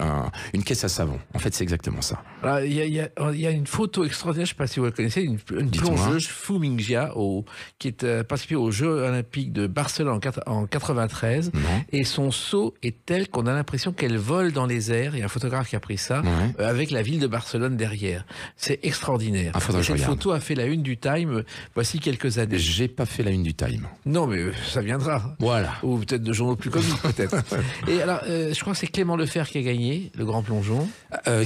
caisse à savon. En fait, c'est exactement ça. Ah, oh, il y, a, une photo extraordinaire, je ne sais pas si vous la connaissez, une, plongeuse, Fumingia, au, qui est euh, participée aux Jeux Olympiques de Barcelone en, en 93. Et son saut est tel qu'on a l'impression qu'elle vole dans les airs. Il y a un photographe qui a pris ça, avec la ville de Barcelone derrière. C'est extraordinaire. Ah, cette photo a fait la une du Time euh, voici quelques années. J'ai pas fait la une du Time. Non, mais euh, ça viendra. Voilà. Ou peut-être de journaux plus connus peut-être. Et alors, euh, je crois que c'est Clément Lefer qui a gagné le Grand Plongeon.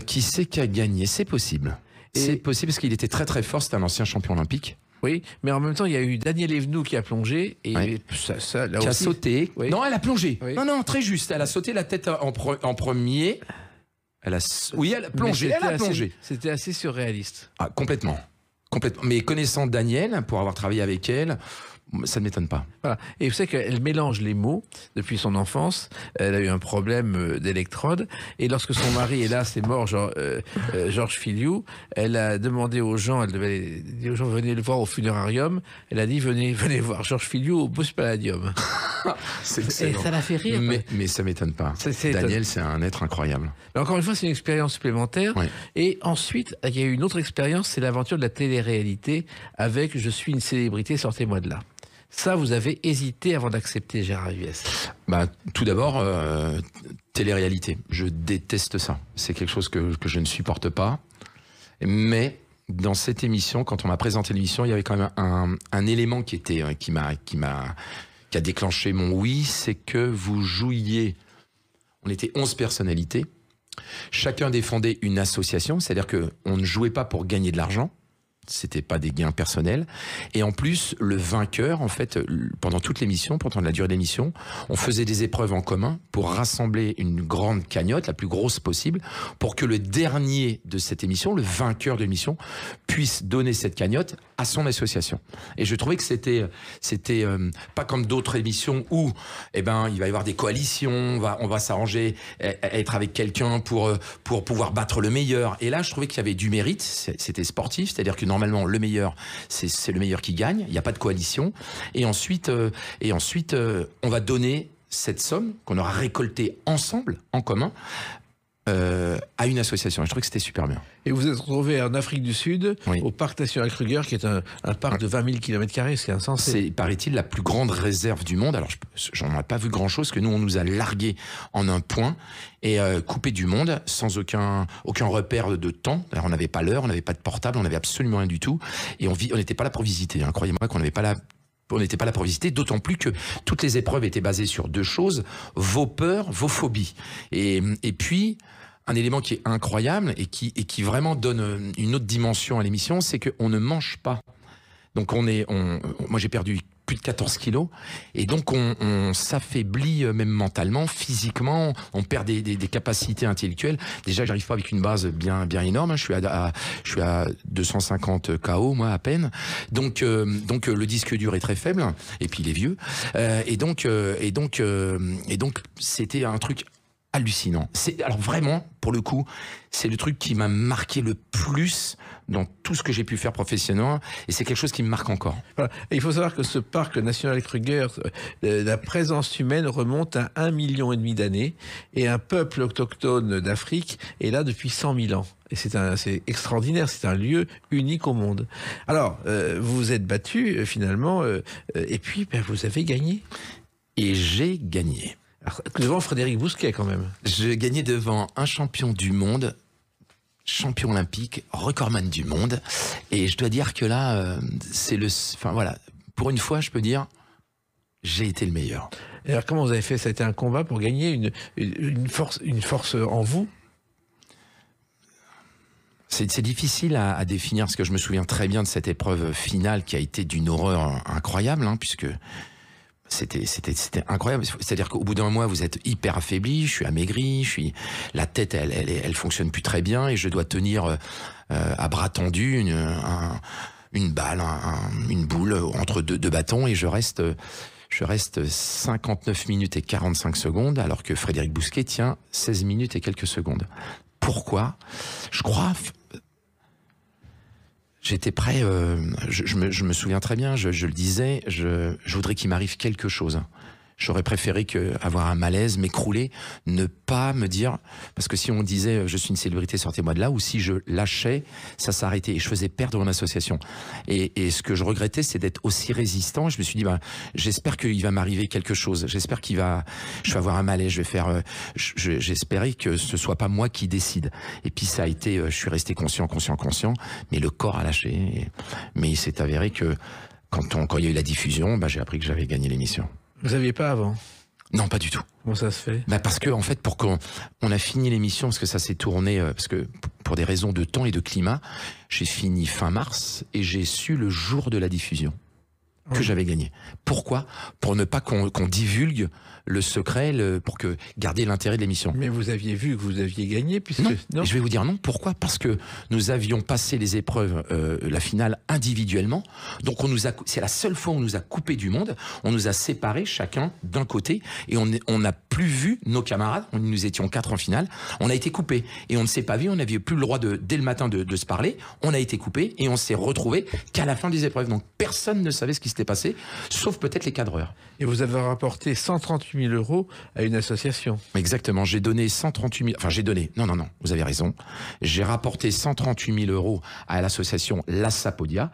qui c'est qui a gagné C'est possible. C'est possible parce qu'il était très très fort. C'est un ancien champion olympique. Oui, mais en même temps, il y a eu Daniel Evenou qui a plongé et qui a sauté. Non, elle a plongé. Non, non, très juste. Elle a sauté la tête en, en premier oui, elle a plongé. C'était assez surréaliste. Ah, complètement. Complètement. Mais connaissant Daniel, pour avoir travaillé avec elle, ça ne m'étonne pas. Et vous savez qu'elle mélange les mots depuis son enfance. Elle a eu un problème euh, d'électrode. Et lorsque son mari, là, est mort, euh, euh, Georges euh, elle a demandé aux gens, elle devait dire aux gens, venez le voir au funérarium. Elle a dit, venez, venez voir Georges Filiou au Palladium. ça l'a fait rire. Mais, mais ça m'étonne pas. Daniel, c'est un être incroyable. encore une fois, c'est une expérience supplémentaire. Et ensuite, il y a eu une autre expérience, c'est l'aventure de la télé-réalité avec Je suis une célébrité, sortez-moi de là. Ça, vous avez hésité avant d'accepter Gérard US. bah, Tout d'abord, euh, télé-réalité. Je déteste ça. C'est quelque chose que, que, je ne supporte pas. Mais dans cette émission, quand on m'a présenté l'émission, il y avait quand même un, un élément qui était euh, qui m'a qui m'a qui a déclenché mon oui, c'est que vous jouiez. On était 11 personnalités. Chacun défendait une association, c'est-à-dire que on ne jouait pas pour gagner de l'argent c'était pas des gains personnels. Et en plus, le vainqueur, en fait, euh, pendant toute l'émission, pendant la durée de l'émission, on faisait des épreuves en commun pour rassembler une grande cagnotte, la plus grosse possible, pour que le dernier de cette émission, le vainqueur de l'émission, puisse donner cette cagnotte à son association. Et je trouvais que c'était, c'était euh, pas comme d'autres émissions où, eh ben, il va y avoir des coalitions, on va, on va s'arranger, eh, eh, être avec quelqu'un pour, euh, pour pouvoir battre le meilleur. Et là, je trouvais qu'il y avait du mérite, c'était sportif, c'est-à-dire que normalement, le meilleur, c'est le meilleur qui gagne. Il n'y a pas de coalition. Et ensuite, euh, et ensuite euh, on va donner cette somme qu'on aura récoltée ensemble, en commun, euh, à une association. Je trouvais que c'était super bien. Et vous êtes retrouvé en Afrique du Sud, au parc national Kruger, qui est un, parc de 20 000 km, c'est insensé. C'est, paraît-il, la plus grande réserve du monde. Alors, j'en ai pas vu grand-chose, que nous, on nous a largués en un point et euh, coupés coupé du monde, sans aucun, aucun repère de temps. Alors, on n'avait pas l'heure, on n'avait pas de portable, on n'avait absolument rien du tout. Et on n'était pas là pour visiter. Hein. Croyez-moi qu'on n'avait pas la on n'était pas là pour visiter, d'autant plus que toutes les épreuves étaient basées sur deux choses, vos peurs, vos phobies. Et, et puis, un élément qui est incroyable et qui, et qui vraiment donne euh, une autre dimension à l'émission, c'est qu'on ne mange pas. Donc on est, on, moi j'ai perdu plus de 14 kilos et donc on, s'affaiblit euh, même mentalement, physiquement, on perd des, capacités intellectuelles. Déjà j'arrive pas avec une base bien bien énorme, hein. je suis à, je suis à 250 KO moi à peine. Donc euh, donc le disque dur est très faible et puis il est vieux et donc et donc et donc c'était un truc hallucinant. C'est alors vraiment pour le coup, c'est le truc qui m'a marqué le plus dans tout ce que j'ai pu faire professionnellement et c'est quelque chose qui me marque encore. il faut savoir que ce parc national Kruger, euh, euh, la présence humaine remonte à un million et demi d'années et un peuple autochtone d'Afrique est là depuis 100 000 ans. Et c'est extraordinaire. C'est un lieu unique au monde. Alors, euh, vous vous êtes battu finalement, et puis ben, vous avez gagné. Et j'ai gagné. Devant Frédéric Bousquet, quand même. Je gagnais devant un champion du monde, champion olympique, recordman du monde. Et je dois dire que là, euh, c'est le. Enfin voilà, pour une fois, je peux dire, j'ai été le meilleur. alors, comment vous avez fait Ça a été un combat pour gagner une, force, une force en vous c'est difficile à, définir, parce que je me souviens très bien de cette épreuve finale qui a été d'une horreur incroyable, hein, puisque c'était c'était c'était incroyable c'est-à-dire qu'au bout d'un mois vous êtes hyper affaibli je suis amaigri je suis la tête elle elle elle fonctionne plus très bien et je dois tenir euh, à bras tendu une une balle une boule entre deux, deux bâtons et je reste je reste 59 minutes et 45 secondes alors que Frédéric Bousquet tient 16 minutes et quelques secondes pourquoi je crois J'étais prêt, euh, je, me, je, me, souviens très bien, je le disais, je, voudrais qu'il m'arrive quelque chose. J'aurais préféré que, avoir un malaise, m'écrouler, ne pas me dire, parce que si on disait euh, je suis une célébrité, sortez-moi de là, ou si je lâchais, ça s'arrêtait et je faisais perdre mon association. Et, et ce que je regrettais, c'est d'être aussi résistant. Je me suis dit, ben, j'espère qu'il va m'arriver quelque chose. J'espère qu'il va, je vais avoir un malaise, je vais faire, euh, j'espérais que ce soit pas moi qui décide. Et puis ça a été, euh, je suis resté conscient, conscient, conscient, mais le corps a lâché. mais il s'est avéré que quand, on, quand il y a eu la diffusion, ben, j'ai appris que j'avais gagné l'émission. Vous saviez pas avant Non, pas du tout. Comment ça se fait bah, Parce que, en fait, pour qu'on on a fini l'émission, parce que ça s'est tourné, euh, parce que pour des raisons de temps et de climat, j'ai fini fin mars et j'ai su le jour de la diffusion que j'avais gagné. Pourquoi Pour ne pas qu'on divulgue le secret pour que garder l'intérêt de l'émission. Mais vous aviez vu que vous aviez gagné puisque non. Je vais vous dire non. Pourquoi Parce que nous avions passé les épreuves, euh, la finale individuellement. Donc on nous a, c'est la seule fois où on nous a coupé du monde. On nous a séparés chacun d'un côté et on n'a plus vu nos camarades. Nous étions quatre en finale. On a été coupés et on ne s'est pas vu. On n'avait plus le droit de, dès le matin de, de se parler. On a été coupés et on s'est retrouvés qu'à la fin des épreuves. Donc personne ne savait ce qui s'était passé, sauf peut-être les cadreurs. Et vous avez rapporté 138 000 euros à une association. Exactement. J'ai donné 138 000. Enfin, j'ai donné. Non, non, non. Vous avez raison. J'ai rapporté 138 000 euros à l'association La Sapodia,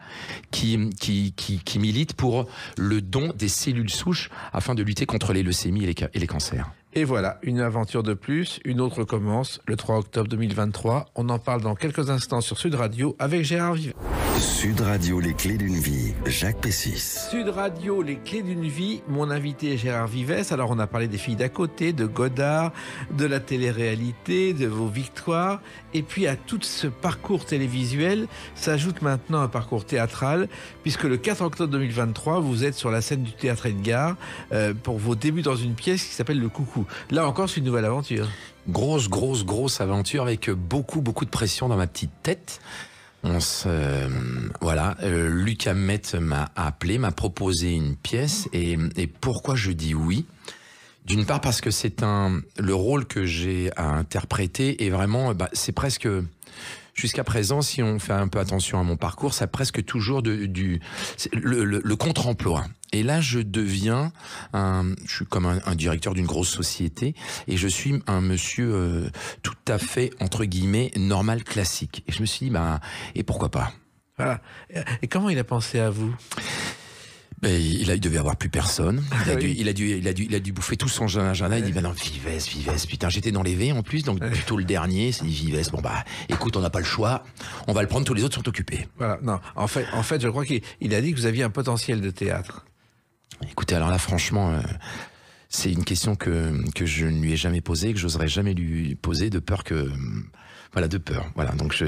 qui, qui, qui, milite pour le don des cellules souches afin de lutter contre les leucémies et les cancers. Et voilà, une aventure de plus, une autre commence le 3 octobre 2023. On en parle dans quelques instants sur Sud Radio avec Gérard Vivet. Sud Radio, les clés d'une vie, Jacques Pessis. Sud Radio, les clés d'une vie, mon invité est Gérard Vivès. Alors on a parlé des filles d'à côté, de Godard, de la télé-réalité, de vos victoires. Et puis à tout ce parcours télévisuel s'ajoute maintenant un parcours théâtral, puisque le 4 octobre 2023, vous êtes sur la scène du théâtre Edgar euh, pour vos débuts dans une pièce qui s'appelle Le Coucou Là encore, c'est une nouvelle aventure. Grosse, grosse, grosse aventure avec beaucoup, beaucoup de pression dans ma petite tête. On se, euh, voilà, euh, Lucas Met m'a appelé, m'a proposé une pièce et, pourquoi je dis oui D'une part parce que c'est un le rôle que j'ai à interpréter est vraiment, bah, c'est presque jusqu'à présent, si on fait un peu attention à mon parcours, ça presque toujours du le, contre-emploi. Et là, je deviens je suis comme un, directeur d'une grosse société et je suis un monsieur euh, tout à fait entre guillemets normal classique. Et je me suis dit, bah, et pourquoi pas. Voilà. Et comment il a pensé à vous il, a, il devait avoir plus personne. Ah il a, dû, il, a dû, il, a dû, bouffer tout son agenda. Ouais. Il dit non, Vives, Vives. Putain, j'étais dans les V en plus, donc plutôt le dernier. C'est Vives. Bon, bah, écoute, on n'a pas le choix. On va le prendre, tous les autres sont occupés. Voilà, non. En fait, en fait je crois qu'il a dit que vous aviez un potentiel de théâtre. Écoutez, alors là, franchement. Euh, c'est une question que, que je ne lui ai jamais posée, que j'oserais jamais lui poser de peur que. Euh, voilà, de peur. Voilà, donc je,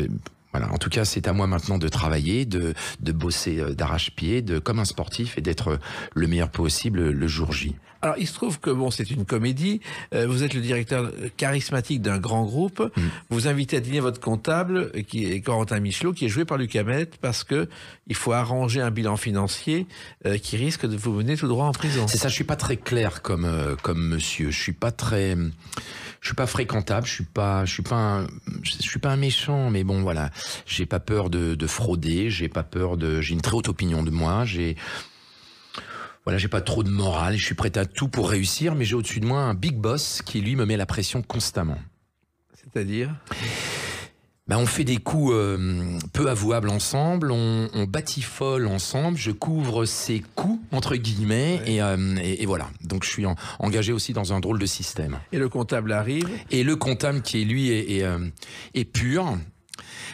voilà. En tout cas, c'est à moi maintenant de travailler, de, de bosser euh, d'arrache-pied, de comme un sportif et d'être euh, le meilleur possible euh, le jour J. Alors, il se trouve que bon, c'est une comédie. vous êtes le directeur charismatique d'un grand groupe. Mm. Vous invitez à dîner votre comptable, qui est Corentin Michelot, qui est joué par Luc parce que il faut arranger un bilan financier qui risque de vous mener tout droit en prison. C'est ça. Je suis pas très clair comme comme monsieur. Je suis pas très, je suis pas fréquentable. Je suis pas, je suis pas, je suis pas un méchant. Mais bon, voilà. J'ai pas peur de, frauder. J'ai pas peur de. J'ai une très haute opinion de moi. J'ai voilà, j'ai pas trop de morale, je suis prêt à tout pour réussir, mais j'ai au-dessus de moi un big boss qui lui me met la pression constamment. C'est-à-dire ben, on fait des coups euh, peu avouables ensemble, on, on batifole ensemble, je couvre ses coups, entre guillemets, euh, et, voilà. Donc je suis engagé aussi dans un drôle de système. Et le comptable arrive Et le comptable qui, lui, est, est euh, pur,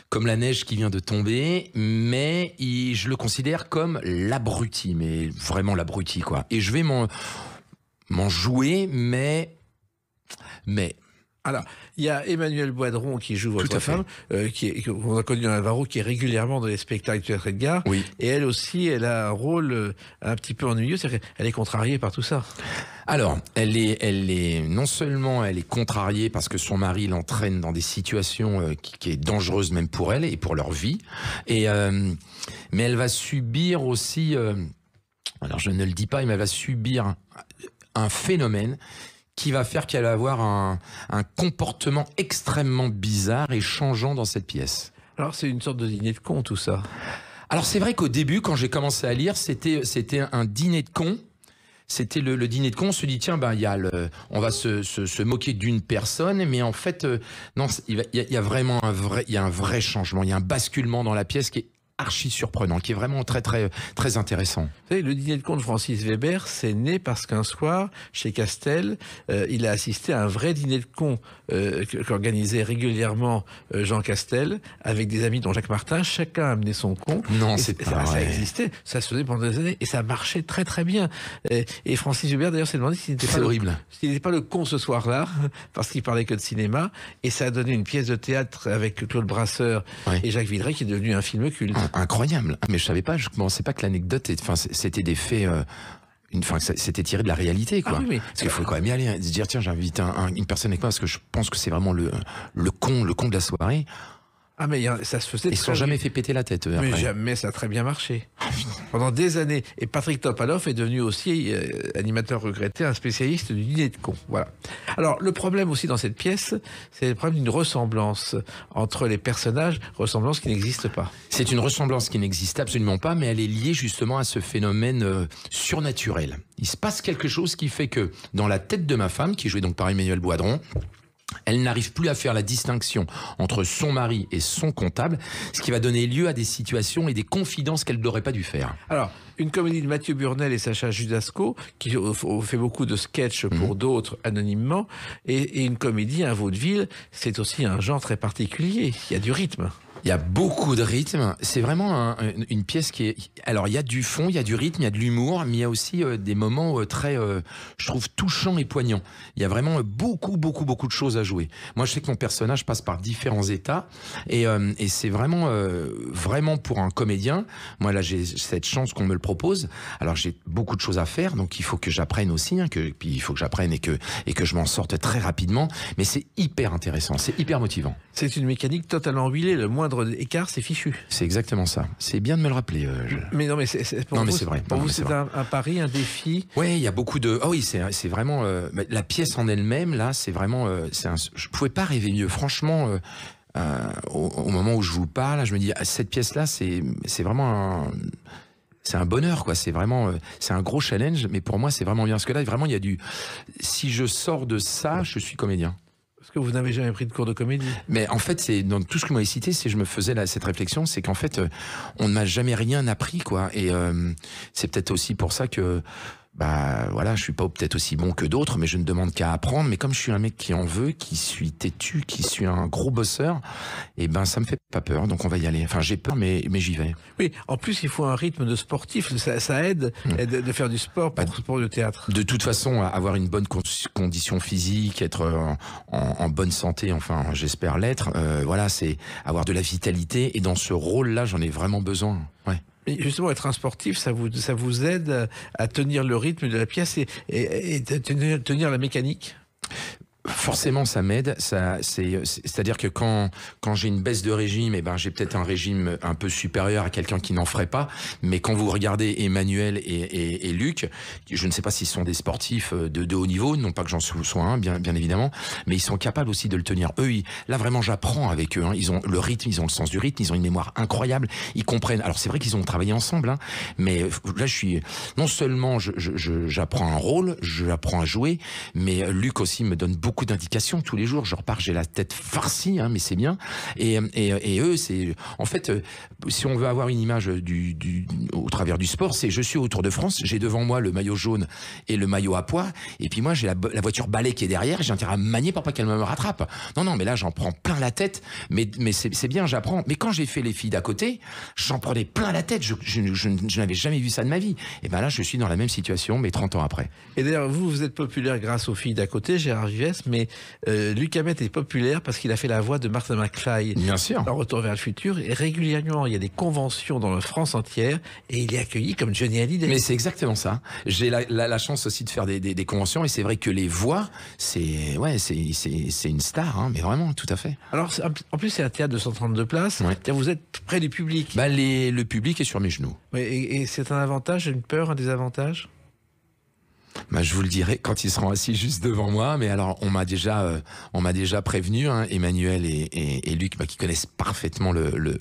comme la neige qui vient de tomber, mais je le considère comme l'abruti, mais vraiment l'abruti, quoi. Et je vais m'en jouer, mais. Mais. Alors, il y a Emmanuel Boidron qui joue votre femme, euh, qui qu'on a connu dans qui est régulièrement dans les spectacles de Théâtre Edgar. Oui. Et elle aussi, elle a un rôle euh, un petit peu ennuyeux, c'est-à-dire qu'elle est contrariée par tout ça. Alors, elle est, elle est, non seulement elle est contrariée parce que son mari l'entraîne dans des situations euh, qui, qui, est dangereuse même pour elle et pour leur vie, et mais elle va subir aussi, alors je ne le dis pas, mais elle va subir un phénomène qui va faire qu'elle va avoir un, comportement extrêmement bizarre et changeant dans cette pièce. Alors c'est une sorte de dîner de con tout ça. Alors c'est vrai qu'au début, quand j'ai commencé à lire, c'était c'était un dîner de con. C'était le, dîner de con. On se dit tiens ben il le, on va se, moquer d'une personne, mais en fait euh, non, il y, a, vraiment un vrai, il y un vrai changement, il y a un basculement dans la pièce qui est archi surprenant, qui est vraiment très très très intéressant. Vous le dîner de de Francis Weber, c'est né parce qu'un soir, chez Castel, euh, il a assisté à un vrai dîner de con euh, qu'organisait régulièrement euh, Jean Castel avec des amis dont Jacques Martin. Chacun amenait son con. Non, c'est pas ça, existait, ça se faisait pendant des années et ça marchait très très bien. Et, Francis Weber d'ailleurs s'est demandé s'il n'était pas, Le, pas le con ce soir-là parce qu'il parlait que de cinéma et ça a donné une pièce de théâtre avec Claude Brasseur et Jacques Villeray qui est devenu un film culte incroyable. Mais je savais pas, je pensais pas que l'anecdote, enfin, c'était des faits. Euh, une, enfin, c'était tiré de la réalité, quoi. Ah parce qu'il faut quand même y aller, hein, se dire tiens, j'invite une personne avec moi parce que je pense que c'est vraiment le le con, le con de la soirée. Ah mais ça se faisait. Ils se sont jamais fait péter la tête. mais jamais, ça a très bien marché ah, pendant des années. Et Patrick Topaloff est devenu aussi euh, animateur regretté, un spécialiste du dîner de con. Voilà. Alors le problème aussi dans cette pièce, c'est le problème d'une ressemblance entre les personnages, ressemblance qui n'existe pas. C'est une ressemblance qui n'existe absolument pas, mais elle est liée justement à ce phénomène euh, surnaturel. Il se passe quelque chose qui fait que dans la tête de ma femme, qui jouait donc par Emmanuel Boidron, elle n'arrive plus à faire la distinction entre son mari et son comptable, ce qui va donner lieu à des situations et des confidences qu'elle n'aurait pas dû faire. Alors, une comédie de Mathieu Burnel et Sacha Judasco, qui fait beaucoup de sketchs mhm. pour d'autres anonymement, et, et une comédie, un vaudeville, c'est aussi un genre très particulier, il y a du rythme. Il y a beaucoup de rythme. C'est vraiment une, pièce qui est. Alors, il y a du fond, il y a du rythme, il y a de l'humour, mais il y a aussi euh, des moments euh, très, euh, je trouve, touchants et poignants. Il y a vraiment beaucoup, beaucoup, beaucoup de choses à jouer. Moi, je sais que mon personnage passe par différents états, et, et c'est vraiment, vraiment pour un comédien. Moi, là, j'ai cette chance qu'on me le propose. Alors, j'ai beaucoup de choses à faire, donc il faut que j'apprenne aussi, hein, que, puis il faut que j'apprenne et que, et que je m'en sorte très rapidement. Mais c'est hyper intéressant, c'est hyper motivant. C'est une mécanique totalement huilée. Le moindre écart, c'est fichu. C'est exactement ça. C'est bien de me le rappeler. Euh, mais non, mais c'est pour vous, Pour vous, c'est un, pari, un défi. Oui, il y a beaucoup de. Ah oui, c'est vraiment euh, la pièce en elle-même. Là, c'est vraiment. Je euh, un... Je pouvais pas rêver mieux. Franchement. Au, moment où je vous parle, je me dis ah, cette pièce-là, c'est vraiment c'est un bonheur quoi c'est vraiment c'est un gros challenge mais pour moi c'est vraiment bien ce que là vraiment il y a du si je sors de ça je suis comédien vous n'avez jamais pris de cours de comédie Mais en fait, c'est dans tout ce que vous m'avez cité, si je me faisais là, cette réflexion, c'est qu'en fait, euh, on ne m'a jamais rien appris, quoi. Et euh, c'est peut-être aussi pour ça que bah voilà, je suis pas peut-être aussi bon que d'autres, mais je ne demande qu'à apprendre. Mais comme je suis un mec qui en veut, qui suis têtu, qui suis un gros bosseur, et eh ben ça me fait pas peur. Donc on va y aller. Enfin j'ai peur, mais mais j'y vais. Oui. En plus il faut un rythme de sportif. Ça, ça aide mmh. de, faire du sport pour, pour, bah, le théâtre. De toute façon, avoir une bonne condition physique, être euh, en, bonne santé, enfin j'espère l'être. Euh, voilà, c'est avoir de la vitalité. Et dans ce rôle-là, j'en ai vraiment besoin. Ouais justement, être un sportif, ça vous, ça vous aide à tenir le rythme de la pièce et, et, tenir la mécanique Forcément, ça m'aide. Ça, c'est, c'est-à-dire que quand quand j'ai une baisse de régime, et eh ben j'ai peut-être un régime un peu supérieur à quelqu'un qui n'en ferait pas. Mais quand vous regardez Emmanuel et, Luc, je ne sais pas s'ils sont des sportifs de, de haut niveau, non pas que j'en sois un, bien bien évidemment, mais ils sont capables aussi de le tenir. Eux, là vraiment, j'apprends avec eux. Hein. Ils ont le rythme, ils ont le sens du rythme, ils ont une mémoire incroyable. Ils comprennent. Alors c'est vrai qu'ils ont travaillé ensemble, hein, mais là je suis non seulement j'apprends un rôle, j'apprends à jouer, mais Luc aussi me donne beaucoup beaucoup d'indications tous les jours. Je repars, j'ai la tête farcie, hein, mais c'est bien. Et, eux, c'est en fait, euh, si on veut avoir une image du, au travers du sport, c'est je suis autour de France, j'ai devant moi le maillot jaune et le maillot à poids, et puis moi j'ai la, voiture balai qui est derrière, j'ai intérêt à manier pour pas qu'elle me rattrape. Non, non, mais là j'en prends plein la tête, mais, mais c'est bien, j'apprends. Mais quand j'ai fait les filles d'à côté, j'en prenais plein la tête, je, n'avais jamais vu ça de ma vie. Et ben là, je suis dans la même situation, mais 30 ans après. Et d'ailleurs, vous, vous êtes populaire grâce aux filles d'à côté, Gérard Vivès, mais euh, Luc Hamet est populaire parce qu'il a fait la voix de Martin McFly Bien sûr. dans Retour vers le futur. Et régulièrement, il y a des conventions dans la France entière et il est accueilli comme Johnny Hallyday. Mais c'est exactement ça. J'ai la, chance aussi de faire des, conventions et c'est vrai que les voix, c'est ouais, c'est, une star, hein, mais vraiment, tout à fait. Alors, en plus, c'est un théâtre de 132 places. Vous êtes près du public. Bah, le public est sur mes genoux. et c'est un avantage, une peur, un désavantage bah, je vous le dirai quand ils seront assis juste devant moi. Mais alors, on m'a déjà, euh, on m'a déjà prévenu, hein, Emmanuel et, Luc, bah, qui connaissent parfaitement le, le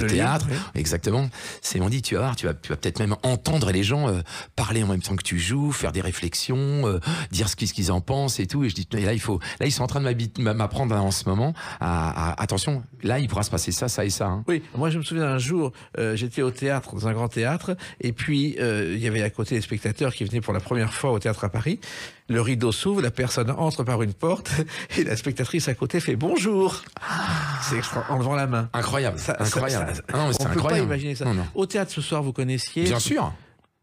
le théâtre. Exactement. C'est mon dit, tu vas voir, tu vas, peut-être même entendre les gens euh, parler en même temps que tu joues, faire des réflexions, euh, dire ce qu'ils en pensent et tout. Et je dis, là, il faut, là, ils sont en train de m'apprendre hein, en ce moment à, attention, là, il pourra se passer ça, ça et ça. Hein. Oui, moi, je me souviens un jour, euh, j'étais au théâtre, dans un grand théâtre, et puis il y avait à côté des spectateurs qui venaient pour la première fois au théâtre à Paris. Le rideau s'ouvre, la personne entre par une porte et la spectatrice à côté fait bonjour. Ah. C'est en levant la main. Incroyable. Ah on ne peut pas imaginer ça. Au théâtre ce soir, vous connaissiez Bien sûr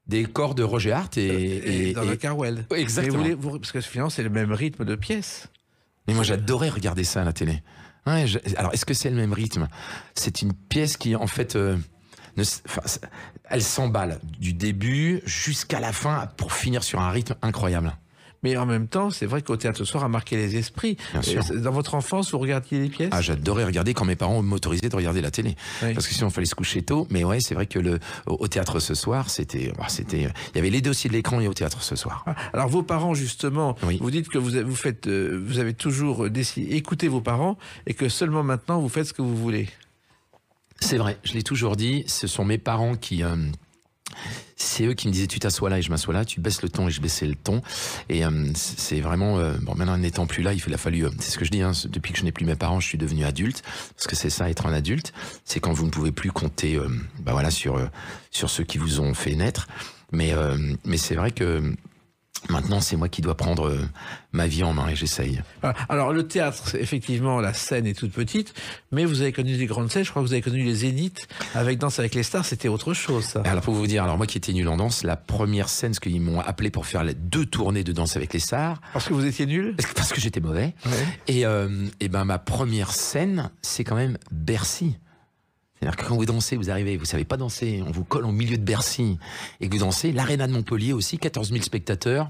des corps de Roger Hart et, euh, dans le Carwell. Exactement. parce que finalement, c'est le même rythme de pièce. Mais moi, j'adorais regarder ça à la télé. alors, est-ce que c'est le même rythme C'est une pièce qui, en fait, euh, elle s'emballe du début jusqu'à la fin pour finir sur un rythme incroyable mais en même temps, c'est vrai qu'au théâtre ce soir a marqué les esprits. Dans votre enfance, vous regardiez les pièces Ah, j'adorais regarder quand mes parents m'autorisaient de regarder la télé. Parce que sinon, il fallait se coucher tôt. Mais ouais, c'est vrai que le, au théâtre ce soir, c'était, c'était, il y avait les dossiers de l'écran et au théâtre ce soir. Ah, alors, vos parents, justement, vous dites que vous, vous faites, euh, vous avez toujours euh, décidé, écoutez vos parents et que seulement maintenant, vous faites ce que vous voulez. C'est vrai, je l'ai toujours dit, ce sont mes parents qui, euh, c'est eux qui me disaient tu t'assois là et je m'assois là, tu baisses le ton et je baissais le ton. Et euh, c'est vraiment, euh, bon maintenant n'étant plus là, il a fallu, euh, c'est ce que je dis, hein, depuis que je n'ai plus mes parents, je suis devenu adulte, parce que c'est ça être un adulte, c'est quand vous ne pouvez plus compter bah voilà, sur, sur ceux qui vous ont fait naître. Mais, mais c'est vrai que Maintenant, c'est moi qui dois prendre euh, ma vie en main et j'essaye. Ah, alors, le théâtre, effectivement, la scène est toute petite, mais vous avez connu des grandes scènes. Je crois que vous avez connu les zéniths avec Danse avec les stars. C'était autre chose, ça. Alors, pour vous dire, alors moi qui étais nul en danse, la première scène, ce qu'ils m'ont appelé pour faire les deux tournées de Danse avec les stars. Parce que vous étiez nul Parce que j'étais mauvais. Et, euh, et ben, ma première scène, c'est quand même Bercy. C'est-à-dire que quand vous dansez, vous arrivez, vous savez pas danser, on vous colle au milieu de Bercy et que vous dansez. L'aréna de Montpellier aussi, 14 000 spectateurs.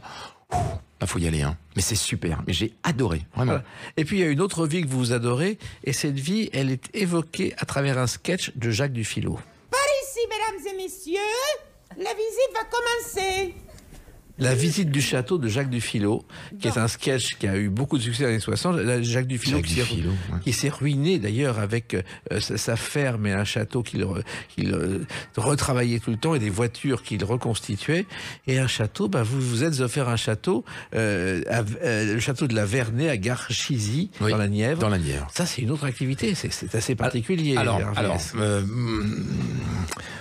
il bah, faut y aller, hein. Mais c'est super. Mais j'ai adoré, vraiment. Et puis il y a une autre vie que vous adorez, et cette vie, elle est évoquée à travers un sketch de Jacques Dufilo. Par ici, mesdames et messieurs, la visite va commencer. La visite du château de Jacques Dufilot, qui est un sketch qui a eu beaucoup de succès dans les années 60. Jacques Dufilot qui, s'est, ruiné d'ailleurs avec euh, sa, ferme et un château qu'il, euh, retravaillait tout le temps et des voitures qu'il reconstituait. Et un château, bah, vous vous êtes offert un château, euh, le château de la Vernet à Garchizy, dans la Nièvre. Dans la Nièvre. Ça, c'est une autre activité, c'est, assez particulier. Alors, alors hmm,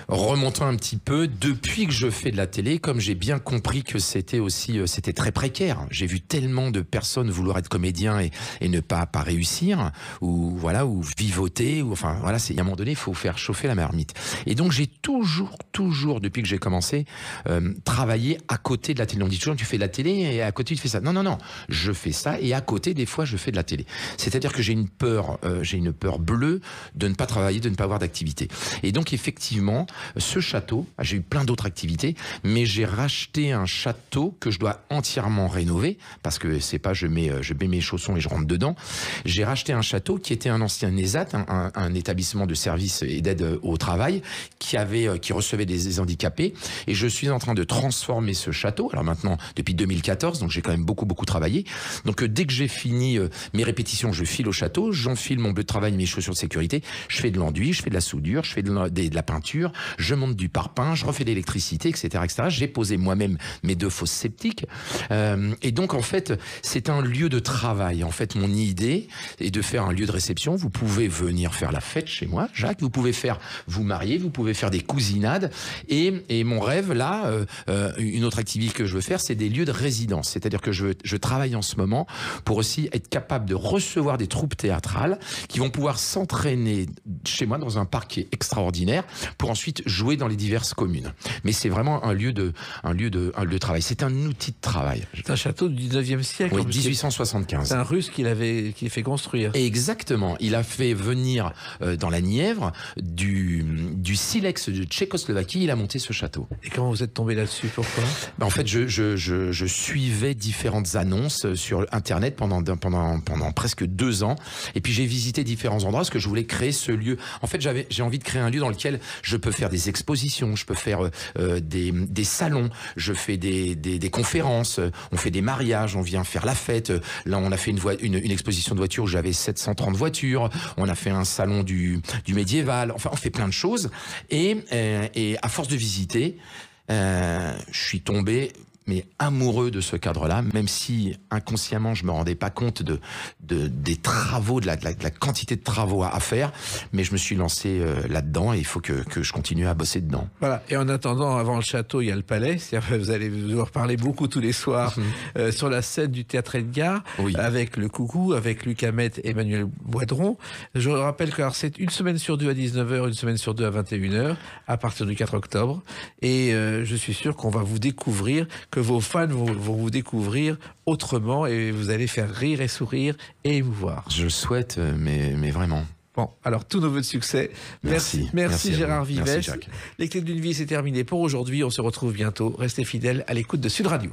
remontons un petit peu. Depuis que je fais de la télé, comme j'ai bien compris que c'était aussi euh, c'était très précaire. J'ai vu tellement de personnes vouloir être comédien et, ne pas, pas réussir ou voilà ou vivoter ou enfin voilà c'est à un moment donné il faut faire chauffer la marmite. Et donc j'ai toujours toujours depuis que j'ai commencé euh, travaillé à côté de la télé. On dit toujours tu fais de la télé et à côté tu fais ça. Non non non, je fais ça et à côté des fois je fais de la télé. C'est-à-dire que j'ai une peur euh, j'ai une peur bleue de ne pas travailler, de ne pas avoir d'activité. Et donc effectivement ce château, ah, j'ai eu plein d'autres activités, mais j'ai racheté un château château que je dois entièrement rénover parce que c'est pas je mets euh, je mets mes chaussons et je rentre dedans. J'ai racheté un château qui était un ancien ESAT, un, établissement de services et d'aide euh, au travail qui avait euh, qui recevait des, handicapés et je suis en train de transformer ce château. Alors maintenant depuis 2014, donc j'ai quand même beaucoup beaucoup travaillé. Donc dès que j'ai fini mes répétitions, je file au château, j'enfile mon bleu de travail, mes chaussures de sécurité, je fais de l'enduit, je fais de la soudure, je fais de la, de la peinture, je monte du parpaing, je refais de l'électricité, etc., etc. J'ai posé moi-même mes de fausses sceptiques. Euh, et donc, en fait, c'est un lieu de travail. En fait, mon idée est de faire un lieu de réception. Vous pouvez venir faire la fête chez moi, Jacques. Vous pouvez faire vous marier, vous pouvez faire des cousinades. Et, et mon rêve, là, euh, euh, une autre activité que je veux faire, c'est des lieux de résidence. C'est-à-dire que je, je travaille en ce moment pour aussi être capable de recevoir des troupes théâtrales qui vont pouvoir s'entraîner chez moi dans un parc qui est extraordinaire pour ensuite jouer dans les diverses communes. Mais c'est vraiment un lieu de, un lieu de, un lieu de travail c'est un outil de travail. C'est un château du 19e siècle. Oui, 1875. C'est un russe qu'il l'avait qui fait construire. Exactement. Il a fait venir euh, dans la Nièvre du, du silex de Tchécoslovaquie. Il a monté ce château. Et comment vous êtes tombé là-dessus Pourquoi ben, En fait, je, je, suivais différentes annonces euh, sur Internet pendant, pendant, pendant presque deux ans. Et puis j'ai visité différents endroits parce que je voulais créer ce lieu. En fait, j'avais, j'ai envie de créer un lieu dans lequel je peux faire des expositions, je peux faire euh, des salons, je fais des des, conférences, on fait des mariages, on vient faire la fête. Là, on a fait une, exposition de voitures où j'avais 730 voitures. On a fait un salon du, médiéval. Enfin, on fait plein de choses. Et, euh, à force de visiter, euh, je suis tombé mais amoureux de ce cadre-là, même si inconsciemment je me rendais pas compte de, des travaux, de la, quantité de travaux à, faire, mais je me suis lancé euh, là-dedans et il faut que, je continue à bosser dedans. Voilà. Et en attendant, avant le château, il y a le palais. Vous allez en parler beaucoup tous les soirs mhm. euh, sur la scène du théâtre Edgar, avec le Coucou, avec Luc Hamet, Emmanuel Boidron. Je rappelle que c'est une semaine sur deux à 19h, une semaine sur deux à 21h, à partir du 4 octobre. Et euh, je suis sûr qu'on va vous découvrir que vos fans vont, vous découvrir autrement et vous allez faire rire et sourire et émouvoir. Je le souhaite, euh, mais, mais vraiment. Bon, alors tous nos voeux de succès. Merci. Merci, Gérard Vives. Merci, d'une vie, c'est terminé pour aujourd'hui. On se retrouve bientôt. Restez fidèles à l'écoute de Sud Radio.